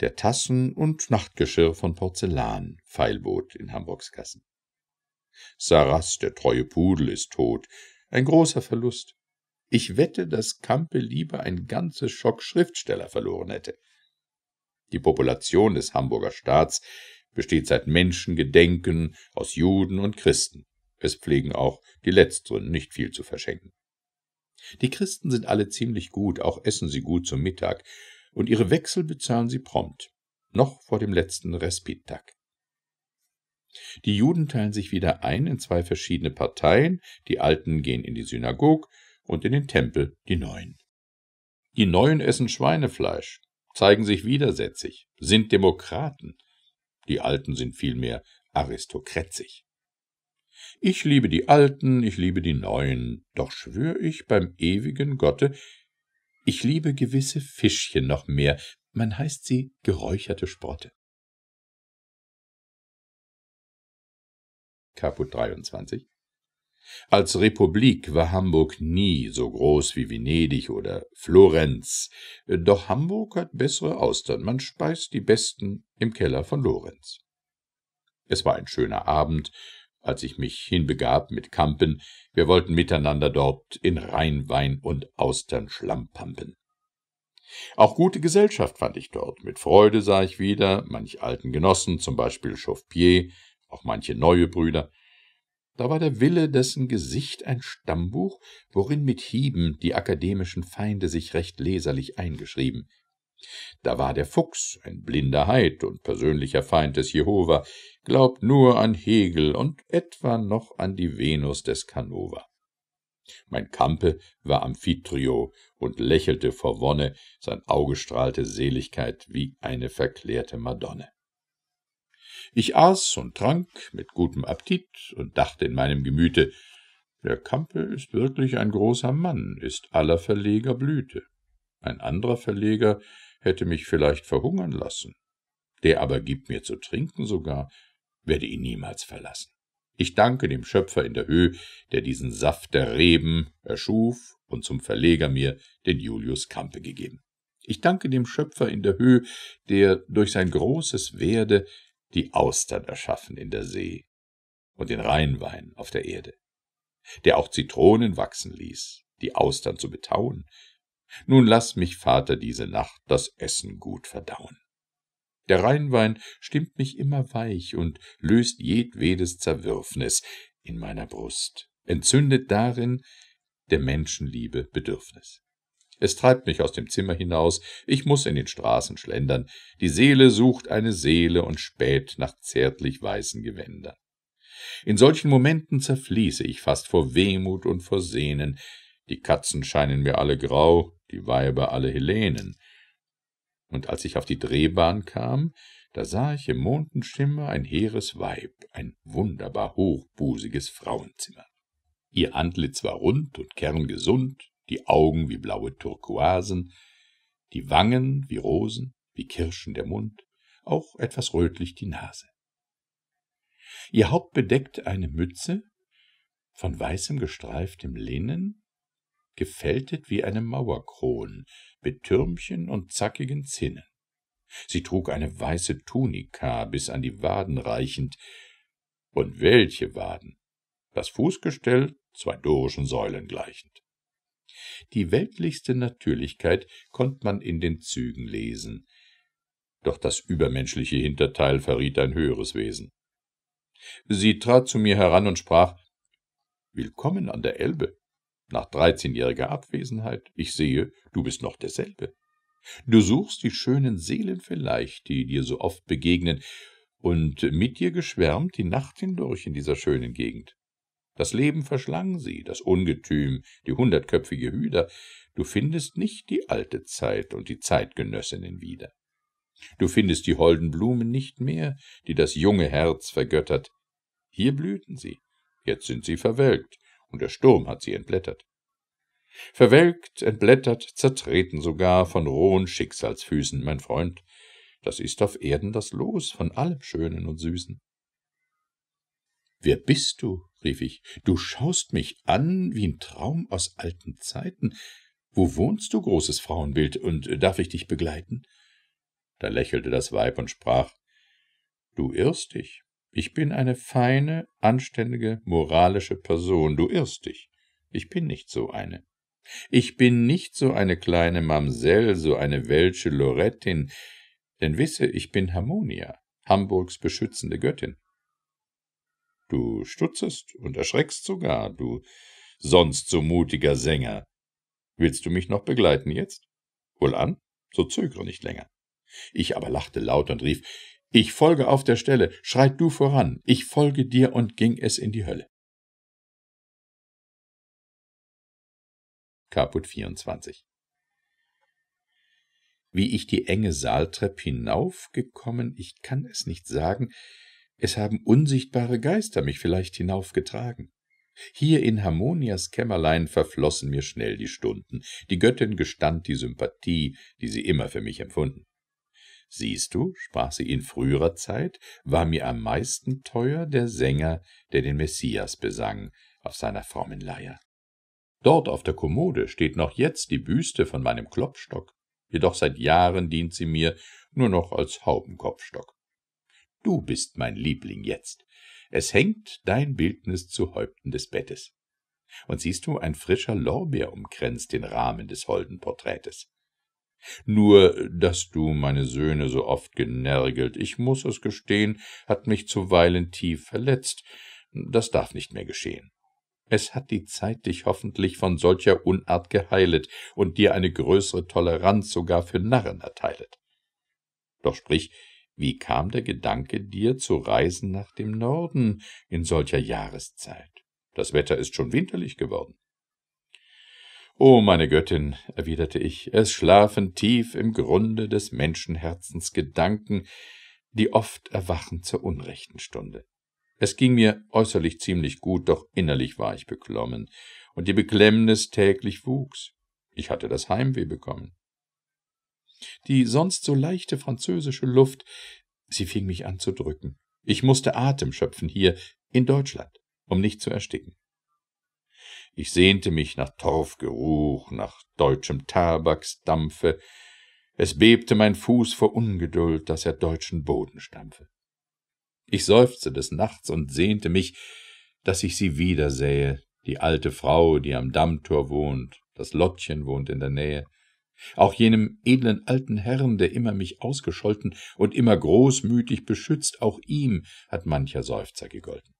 der Tassen und Nachtgeschirr von Porzellan feilbot in Hamburgs Gassen. Saras, der treue Pudel, ist tot. Ein großer Verlust. Ich wette, dass Kampe lieber ein ganzes Schock Schriftsteller verloren hätte. Die Population des Hamburger Staats besteht seit Menschengedenken aus Juden und Christen. Es pflegen auch die Letzteren nicht viel zu verschenken. Die Christen sind alle ziemlich gut, auch essen sie gut zum Mittag, und ihre Wechsel bezahlen sie prompt, noch vor dem letzten Respittag. Die Juden teilen sich wieder ein in zwei verschiedene Parteien, die Alten gehen in die Synagog und in den Tempel die Neuen. Die Neuen essen Schweinefleisch, zeigen sich widersetzig, sind Demokraten, die Alten sind vielmehr aristokratzig. Ich liebe die Alten, ich liebe die Neuen, doch schwör ich beim ewigen Gotte, ich liebe gewisse Fischchen noch mehr, man heißt sie geräucherte Sprotte. Kaput 23 als Republik war Hamburg nie so groß wie Venedig oder Florenz, doch Hamburg hat bessere Austern, man speist die besten im Keller von Lorenz. Es war ein schöner Abend, als ich mich hinbegab mit Kampen, wir wollten miteinander dort in Rheinwein und Austern Schlamm pampen. Auch gute Gesellschaft fand ich dort. Mit Freude sah ich wieder manch alten Genossen, zum Beispiel Chauffier, auch manche neue Brüder. Da war der Wille, dessen Gesicht ein Stammbuch, worin mit Hieben die akademischen Feinde sich recht leserlich eingeschrieben. Da war der Fuchs, ein blinder Heid und persönlicher Feind des Jehova, Glaubt nur an Hegel und etwa noch an die Venus des Canova. Mein Campe war Amphitrio und lächelte vor Wonne, sein Auge strahlte Seligkeit wie eine verklärte Madonne. Ich aß und trank mit gutem Appetit und dachte in meinem Gemüte, der Campe ist wirklich ein großer Mann, ist aller Verleger Blüte. Ein anderer Verleger hätte mich vielleicht verhungern lassen. Der aber gibt mir zu trinken sogar, werde ihn niemals verlassen. Ich danke dem Schöpfer in der Höhe, der diesen Saft der Reben erschuf und zum Verleger mir den Julius Kampe gegeben. Ich danke dem Schöpfer in der Höhe, der durch sein großes Werde die Austern erschaffen in der See und den Rheinwein auf der Erde, der auch Zitronen wachsen ließ, die Austern zu betauen. Nun lass mich, Vater, diese Nacht das Essen gut verdauen. Der Rheinwein stimmt mich immer weich und löst jedwedes Zerwürfnis in meiner Brust, entzündet darin der Menschenliebe Bedürfnis. Es treibt mich aus dem Zimmer hinaus, ich muß in den Straßen schlendern, die Seele sucht eine Seele und späht nach zärtlich weißen Gewändern. In solchen Momenten zerfließe ich fast vor Wehmut und vor Sehnen, die Katzen scheinen mir alle grau, die Weiber alle Helenen, und als ich auf die Drehbahn kam, da sah ich im Mondenschimmer ein heeres Weib, ein wunderbar hochbusiges Frauenzimmer. Ihr Antlitz war rund und kerngesund, die Augen wie blaue Turkoisen, die Wangen wie Rosen, wie Kirschen der Mund, auch etwas rötlich die Nase. Ihr Haupt bedeckte eine Mütze von weißem gestreiftem Linnen, gefältet wie eine Mauerkron, mit Türmchen und zackigen Zinnen. Sie trug eine weiße Tunika bis an die Waden reichend. Und welche Waden! Das Fußgestell zwei dorischen Säulen gleichend. Die weltlichste Natürlichkeit konnte man in den Zügen lesen, doch das übermenschliche Hinterteil verriet ein höheres Wesen. Sie trat zu mir heran und sprach Willkommen an der Elbe nach dreizehnjähriger Abwesenheit. Ich sehe, du bist noch derselbe. Du suchst die schönen Seelen vielleicht, die dir so oft begegnen, und mit dir geschwärmt die Nacht hindurch in dieser schönen Gegend. Das Leben verschlang sie, das Ungetüm, die hundertköpfige Hüder, du findest nicht die alte Zeit und die Zeitgenössinnen wieder. Du findest die holden Blumen nicht mehr, die das junge Herz vergöttert. Hier blühten sie, jetzt sind sie verwelkt, und der Sturm hat sie entblättert. Verwelkt, entblättert, zertreten sogar von rohen Schicksalsfüßen, mein Freund, das ist auf Erden das Los von allem Schönen und Süßen. Wer bist du? rief ich. Du schaust mich an wie ein Traum aus alten Zeiten. Wo wohnst du, großes Frauenbild, und darf ich dich begleiten? Da lächelte das Weib und sprach Du irrst dich. Ich bin eine feine, anständige, moralische Person, du irrst dich. Ich bin nicht so eine. Ich bin nicht so eine kleine Mamsell, so eine welsche Lorettin, denn wisse, ich bin Harmonia, Hamburgs beschützende Göttin. Du stutzest und erschreckst sogar, du sonst so mutiger Sänger. Willst du mich noch begleiten jetzt? Wohl an, so zögere nicht länger. Ich aber lachte laut und rief, ich folge auf der Stelle, schreit du voran, ich folge dir und ging es in die Hölle. Kaput 24 Wie ich die enge Saaltrepp hinaufgekommen, ich kann es nicht sagen, es haben unsichtbare Geister mich vielleicht hinaufgetragen. Hier in Harmonias Kämmerlein verflossen mir schnell die Stunden. Die Göttin gestand die Sympathie, die sie immer für mich empfunden. Siehst du, sprach sie, in früherer Zeit war mir am meisten teuer der Sänger, der den Messias besang, auf seiner frommen Leier. Dort auf der Kommode steht noch jetzt die Büste von meinem Klopfstock, jedoch seit Jahren dient sie mir nur noch als Haubenkopfstock. Du bist mein Liebling jetzt. Es hängt dein Bildnis zu Häupten des Bettes. Und siehst du, ein frischer Lorbeer umkränzt den Rahmen des holden Porträtes. Nur, dass du meine Söhne so oft genergelt, ich muß es gestehen, hat mich zuweilen tief verletzt. Das darf nicht mehr geschehen. Es hat die Zeit dich hoffentlich von solcher Unart geheilet und dir eine größere Toleranz sogar für Narren erteilet. Doch sprich, wie kam der Gedanke dir zu reisen nach dem Norden in solcher Jahreszeit? Das Wetter ist schon winterlich geworden. O meine Göttin, erwiderte ich, es schlafen tief im Grunde des Menschenherzens Gedanken, die oft erwachen zur unrechten Stunde. Es ging mir äußerlich ziemlich gut, doch innerlich war ich beklommen, und die Beklemmnis täglich wuchs. Ich hatte das Heimweh bekommen. Die sonst so leichte französische Luft, sie fing mich an zu drücken. Ich musste Atem schöpfen hier in Deutschland, um nicht zu ersticken. Ich sehnte mich nach Torfgeruch, nach deutschem Tabaksdampfe. Es bebte mein Fuß vor Ungeduld, dass er deutschen Boden stampfe. Ich seufzte des Nachts und sehnte mich, dass ich sie wiedersähe, die alte Frau, die am Dammtor wohnt, das Lottchen wohnt in der Nähe, auch jenem edlen alten Herrn, der immer mich ausgescholten und immer großmütig beschützt, auch ihm hat mancher Seufzer gegolten.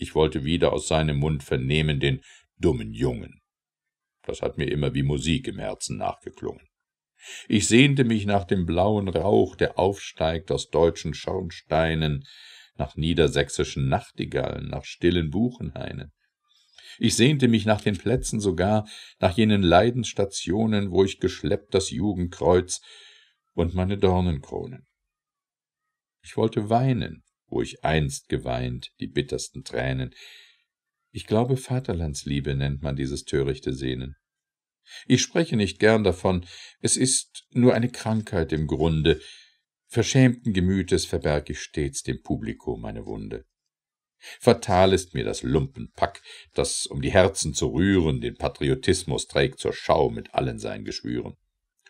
Ich wollte wieder aus seinem Mund vernehmen den dummen Jungen. Das hat mir immer wie Musik im Herzen nachgeklungen. Ich sehnte mich nach dem blauen Rauch, der aufsteigt aus deutschen Schornsteinen, nach niedersächsischen Nachtigallen, nach stillen Buchenhainen. Ich sehnte mich nach den Plätzen sogar, nach jenen Leidensstationen, wo ich geschleppt das Jugendkreuz und meine Dornenkronen. Ich wollte weinen, wo ich einst geweint, die bittersten Tränen. Ich glaube, Vaterlandsliebe nennt man dieses törichte Sehnen. Ich spreche nicht gern davon, es ist nur eine Krankheit im Grunde. Verschämten Gemütes verberg ich stets dem Publikum meine Wunde. Fatal ist mir das Lumpenpack, das, um die Herzen zu rühren, den Patriotismus trägt zur Schau mit allen seinen Geschwüren.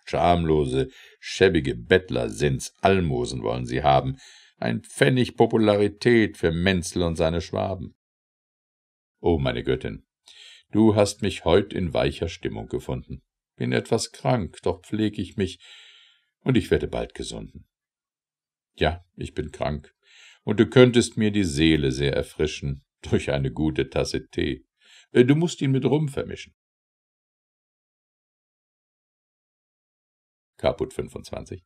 Schamlose, schäbige Bettler sind's, Almosen wollen sie haben, ein Pfennig Popularität für Menzel und seine Schwaben. Oh, meine Göttin, du hast mich heut in weicher Stimmung gefunden. Bin etwas krank, doch pfleg ich mich, und ich werde bald gesunden. Ja, ich bin krank, und du könntest mir die Seele sehr erfrischen durch eine gute Tasse Tee. Äh, du musst ihn mit Rum vermischen. Kaput 25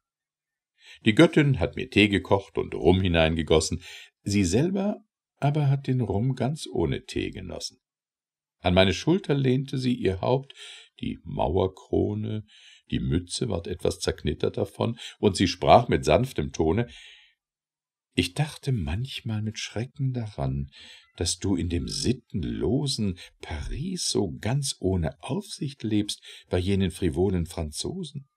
die Göttin hat mir Tee gekocht und Rum hineingegossen, sie selber aber hat den Rum ganz ohne Tee genossen. An meine Schulter lehnte sie ihr Haupt, die Mauerkrone, die Mütze ward etwas zerknittert davon, und sie sprach mit sanftem Tone Ich dachte manchmal mit Schrecken daran, dass du in dem sittenlosen Paris so ganz ohne Aufsicht lebst bei jenen frivolen Franzosen.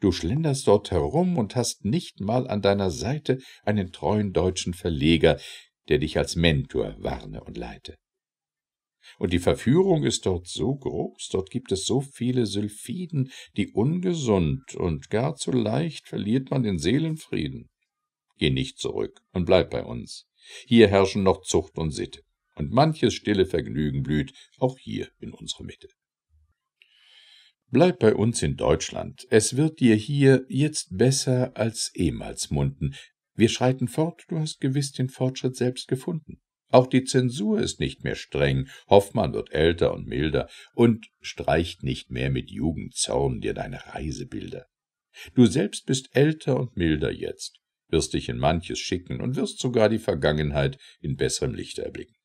Du schlenderst dort herum und hast nicht mal an deiner Seite einen treuen deutschen Verleger, der dich als Mentor warne und leite. Und die Verführung ist dort so groß, dort gibt es so viele Sylphiden, die ungesund und gar zu leicht verliert man den Seelenfrieden. Geh nicht zurück und bleib bei uns. Hier herrschen noch Zucht und Sitte, und manches stille Vergnügen blüht auch hier in unserer Mitte. Bleib bei uns in Deutschland, es wird dir hier jetzt besser als ehemals munden. Wir schreiten fort, du hast gewiss den Fortschritt selbst gefunden. Auch die Zensur ist nicht mehr streng, Hoffmann wird älter und milder und streicht nicht mehr mit Jugendzorn dir deine Reisebilder. Du selbst bist älter und milder jetzt, wirst dich in manches schicken und wirst sogar die Vergangenheit in besserem Lichte erblicken.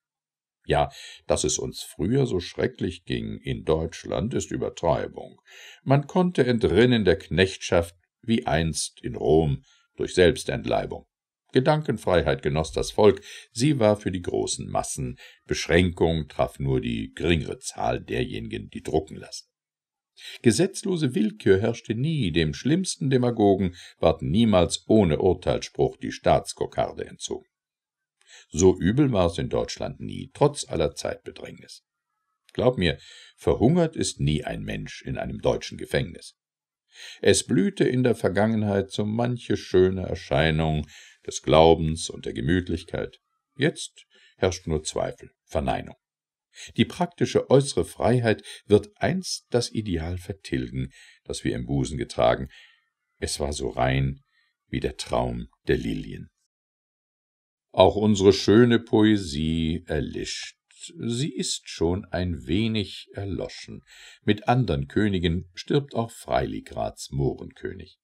Ja, dass es uns früher so schrecklich ging in Deutschland, ist Übertreibung. Man konnte entrinnen der Knechtschaft wie einst in Rom durch Selbstentleibung. Gedankenfreiheit genoss das Volk, sie war für die großen Massen, Beschränkung traf nur die geringere Zahl derjenigen, die drucken lassen. Gesetzlose Willkür herrschte nie, dem schlimmsten Demagogen ward niemals ohne Urteilsspruch die Staatskokarde entzogen. So übel war es in Deutschland nie, trotz aller Zeitbedrängnis. Glaub mir, verhungert ist nie ein Mensch in einem deutschen Gefängnis. Es blühte in der Vergangenheit so manche schöne Erscheinung des Glaubens und der Gemütlichkeit. Jetzt herrscht nur Zweifel, Verneinung. Die praktische äußere Freiheit wird einst das Ideal vertilgen, das wir im Busen getragen. Es war so rein wie der Traum der Lilien. Auch unsere schöne Poesie erlischt. Sie ist schon ein wenig erloschen. Mit andern Königen stirbt auch Freiligrats Mohrenkönig.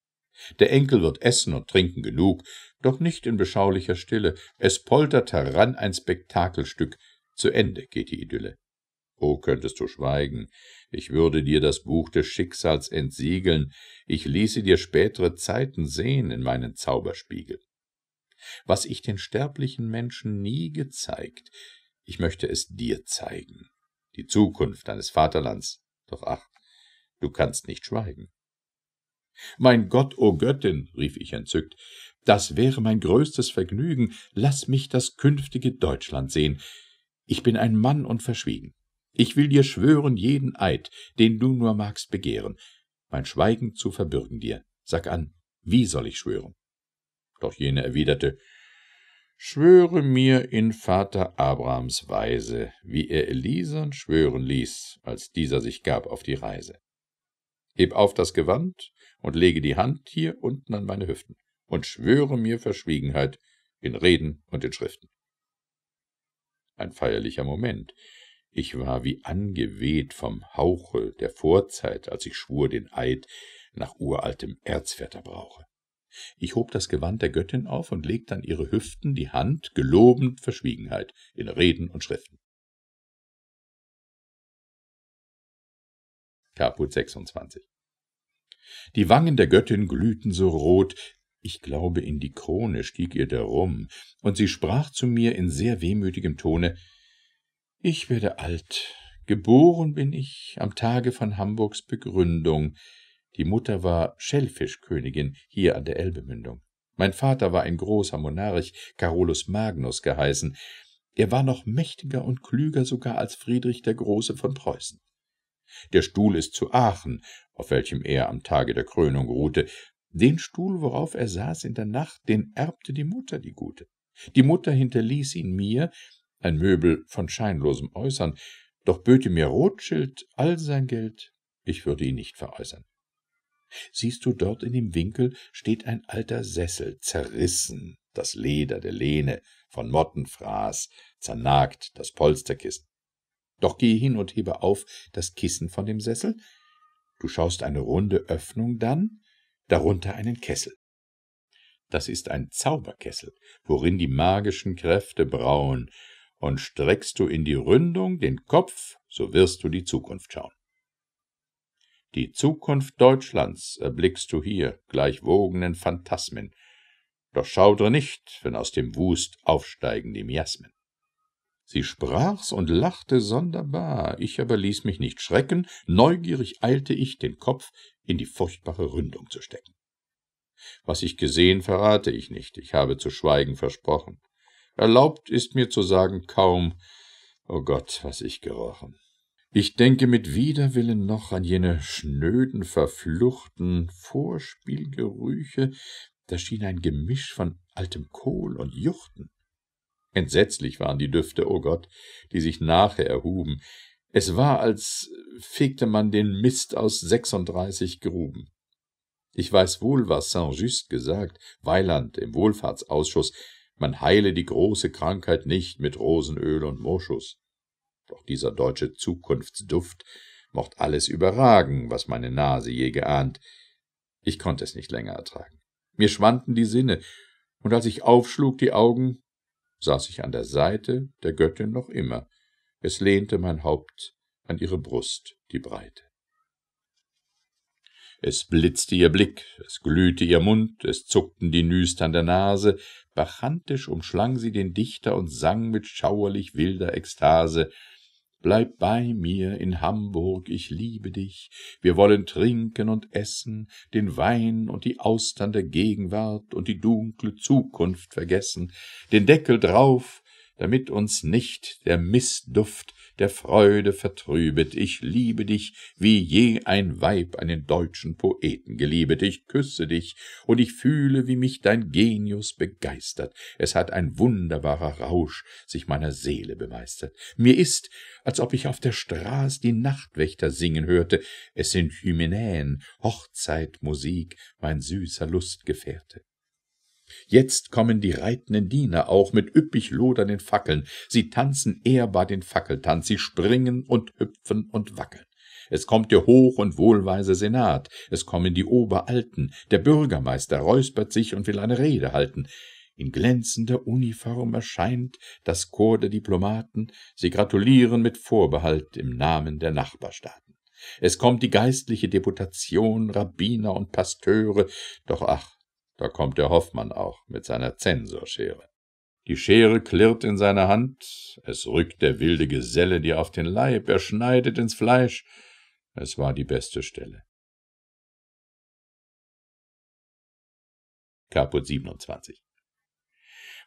Der Enkel wird essen und trinken genug, doch nicht in beschaulicher Stille. Es poltert heran ein Spektakelstück. Zu Ende geht die Idylle. O oh, könntest du schweigen, ich würde dir das Buch des Schicksals entsiegeln, ich ließe dir spätere Zeiten sehen in meinen Zauberspiegel was ich den sterblichen Menschen nie gezeigt, ich möchte es dir zeigen, die Zukunft deines Vaterlands. Doch ach, du kannst nicht schweigen. Mein Gott, o oh Göttin, rief ich entzückt, das wäre mein größtes Vergnügen, lass mich das künftige Deutschland sehen. Ich bin ein Mann und verschwiegen. Ich will dir schwören jeden Eid, den du nur magst begehren, mein Schweigen zu verbürgen dir. Sag an, wie soll ich schwören? Doch jene erwiderte, Schwöre mir in Vater Abrahams Weise, wie er Elisan schwören ließ, als dieser sich gab auf die Reise. Heb auf das Gewand und lege die Hand hier unten an meine Hüften und schwöre mir Verschwiegenheit in Reden und in Schriften. Ein feierlicher Moment. Ich war wie angeweht vom Hauche der Vorzeit, als ich schwur den Eid nach uraltem Erzväterbrauche. Ich hob das Gewand der Göttin auf und legte an ihre Hüften die Hand, gelobend Verschwiegenheit in Reden und Schriften. Caput 26 Die Wangen der Göttin glühten so rot, ich glaube, in die Krone stieg ihr der Rum, und sie sprach zu mir in sehr wehmütigem Tone, ich werde alt, geboren bin ich am Tage von Hamburgs Begründung, die Mutter war Schellfischkönigin hier an der Elbemündung. Mein Vater war ein großer Monarch, Carolus Magnus geheißen. Er war noch mächtiger und klüger sogar als Friedrich der Große von Preußen. Der Stuhl ist zu Aachen, auf welchem er am Tage der Krönung ruhte. Den Stuhl, worauf er saß in der Nacht, den erbte die Mutter, die Gute. Die Mutter hinterließ ihn mir, ein Möbel von scheinlosem Äußern, doch böte mir Rothschild all sein Geld, ich würde ihn nicht veräußern. Siehst du, dort in dem Winkel steht ein alter Sessel, zerrissen, das Leder der Lehne, von Mottenfraß, zernagt das Polsterkissen. Doch geh hin und hebe auf das Kissen von dem Sessel. Du schaust eine runde Öffnung dann, darunter einen Kessel. Das ist ein Zauberkessel, worin die magischen Kräfte brauen, und streckst du in die Ründung den Kopf, so wirst du die Zukunft schauen. Die Zukunft Deutschlands erblickst du hier, gleich wogenden Phantasmen. Doch schaudre nicht, wenn aus dem Wust aufsteigen die Miasmen. Sie sprach's und lachte sonderbar, ich aber ließ mich nicht schrecken, neugierig eilte ich, den Kopf in die furchtbare Ründung zu stecken. Was ich gesehen, verrate ich nicht, ich habe zu schweigen versprochen. Erlaubt ist mir zu sagen kaum, o oh Gott, was ich gerochen. Ich denke mit Widerwillen noch an jene schnöden, verfluchten Vorspielgerüche, da schien ein Gemisch von altem Kohl und Juchten. Entsetzlich waren die Düfte, o oh Gott, die sich nachher erhuben. Es war, als fegte man den Mist aus 36 Gruben. Ich weiß wohl, was Saint-Just gesagt, Weiland im Wohlfahrtsausschuss, man heile die große Krankheit nicht mit Rosenöl und Moschus. Doch dieser deutsche Zukunftsduft mocht alles überragen, was meine Nase je geahnt. Ich konnte es nicht länger ertragen. Mir schwanden die Sinne, und als ich aufschlug die Augen, saß ich an der Seite der Göttin noch immer. Es lehnte mein Haupt an ihre Brust, die Breite. Es blitzte ihr Blick, es glühte ihr Mund, es zuckten die Nüstern der Nase, bacchantisch umschlang sie den Dichter und sang mit schauerlich wilder Ekstase Bleib bei mir in Hamburg, ich liebe dich. Wir wollen trinken und essen, den Wein und die Austern der Gegenwart und die dunkle Zukunft vergessen, den Deckel drauf, damit uns nicht der Missduft der Freude vertrübet. Ich liebe dich, wie je ein Weib einen deutschen Poeten geliebet. Ich küsse dich, und ich fühle, wie mich dein Genius begeistert. Es hat ein wunderbarer Rausch sich meiner Seele bemeistert. Mir ist, als ob ich auf der Straß die Nachtwächter singen hörte. Es sind Hymenäen, Hochzeitmusik, mein süßer Lustgefährte. Jetzt kommen die reitenden Diener auch mit üppig lodernden Fackeln. Sie tanzen ehrbar den Fackeltanz, sie springen und hüpfen und wackeln. Es kommt der hoch- und wohlweise Senat, es kommen die Oberalten, der Bürgermeister räuspert sich und will eine Rede halten. In glänzender Uniform erscheint das Chor der Diplomaten, sie gratulieren mit Vorbehalt im Namen der Nachbarstaaten. Es kommt die geistliche Deputation, Rabbiner und Pasteure, doch ach, da kommt der Hoffmann auch mit seiner Zensorschere. Die Schere klirrt in seiner Hand, es rückt der wilde Geselle dir auf den Leib, er schneidet ins Fleisch. Es war die beste Stelle. Caput 27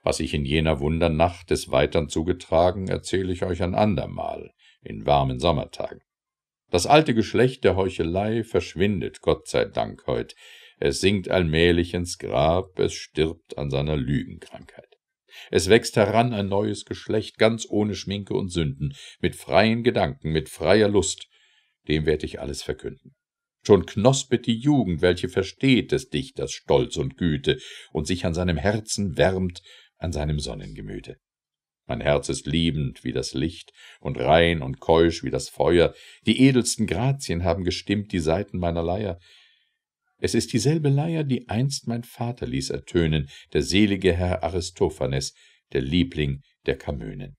Was ich in jener Wundernacht des Weitern zugetragen, erzähle ich euch ein andermal, in warmen Sommertagen. Das alte Geschlecht der Heuchelei verschwindet, Gott sei Dank, heut, es sinkt allmählich ins Grab, es stirbt an seiner Lügenkrankheit. Es wächst heran ein neues Geschlecht, ganz ohne Schminke und Sünden, mit freien Gedanken, mit freier Lust. Dem werd ich alles verkünden. Schon knospet die Jugend, welche versteht des Dichters Stolz und Güte und sich an seinem Herzen wärmt, an seinem Sonnengemüte. Mein Herz ist liebend wie das Licht und rein und keusch wie das Feuer. Die edelsten Grazien haben gestimmt die Seiten meiner Leier. Es ist dieselbe Leier, die einst mein Vater ließ ertönen, der selige Herr Aristophanes, der Liebling der Kamönen.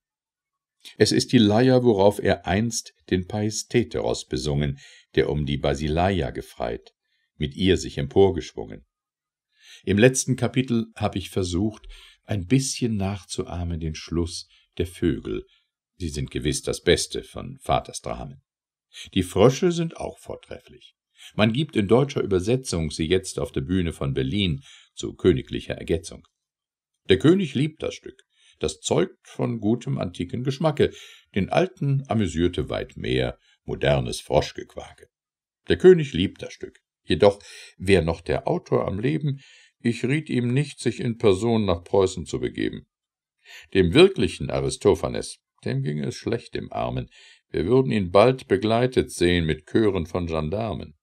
Es ist die Leier, worauf er einst den Paisteteros besungen, der um die Basileia gefreit, mit ihr sich emporgeschwungen. Im letzten Kapitel habe ich versucht, ein bisschen nachzuahmen den Schluss der Vögel. Sie sind gewiss das Beste von Vaters Dramen. Die Frösche sind auch vortrefflich. Man gibt in deutscher Übersetzung sie jetzt auf der Bühne von Berlin zu königlicher Ergetzung. Der König liebt das Stück. Das zeugt von gutem antiken Geschmacke. Den Alten amüsierte weit mehr modernes Froschgequake. Der König liebt das Stück. Jedoch, wär noch der Autor am Leben, ich riet ihm nicht, sich in Person nach Preußen zu begeben. Dem wirklichen Aristophanes, dem ging es schlecht im Armen. Wir würden ihn bald begleitet sehen mit Chören von Gendarmen.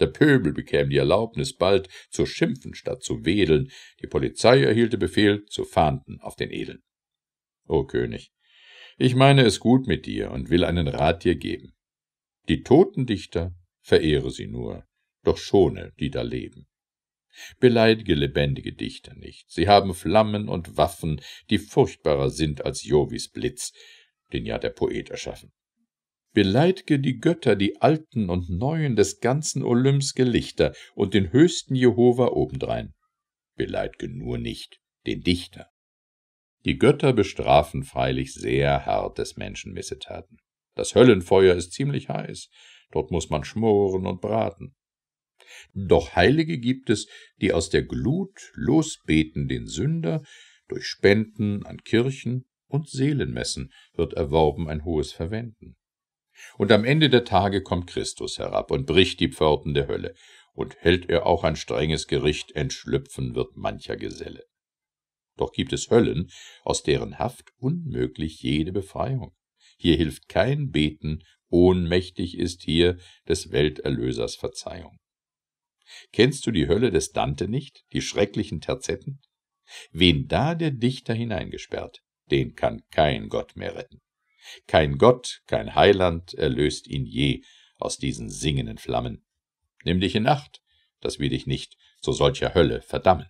Der Pöbel bekäme die Erlaubnis, bald zu schimpfen statt zu wedeln, die Polizei erhielte Befehl zu fahnden auf den Edeln. O König, ich meine es gut mit dir und will einen Rat dir geben. Die toten Dichter verehre sie nur, doch schone, die da leben. Beleidige lebendige Dichter nicht, sie haben Flammen und Waffen, die furchtbarer sind als Jovis Blitz, den ja der Poet erschaffen. Beleidige die Götter, die alten und neuen des ganzen Olymps Gelichter und den höchsten Jehova obendrein. Beleidige nur nicht den Dichter. Die Götter bestrafen freilich sehr hart des Menschen Missetaten. Das Höllenfeuer ist ziemlich heiß, dort muß man schmoren und braten. Doch Heilige gibt es, die aus der Glut losbeten den Sünder, durch Spenden an Kirchen und Seelenmessen wird erworben ein hohes Verwenden. Und am Ende der Tage kommt Christus herab und bricht die Pforten der Hölle, und hält er auch ein strenges Gericht, entschlüpfen wird mancher Geselle. Doch gibt es Höllen, aus deren Haft unmöglich jede Befreiung. Hier hilft kein Beten, ohnmächtig ist hier des Welterlösers Verzeihung. Kennst du die Hölle des Dante nicht, die schrecklichen Terzetten? Wen da der Dichter hineingesperrt, den kann kein Gott mehr retten. Kein Gott, kein Heiland erlöst ihn je aus diesen singenden Flammen. Nimm dich in Acht, dass wir dich nicht zu solcher Hölle verdammen.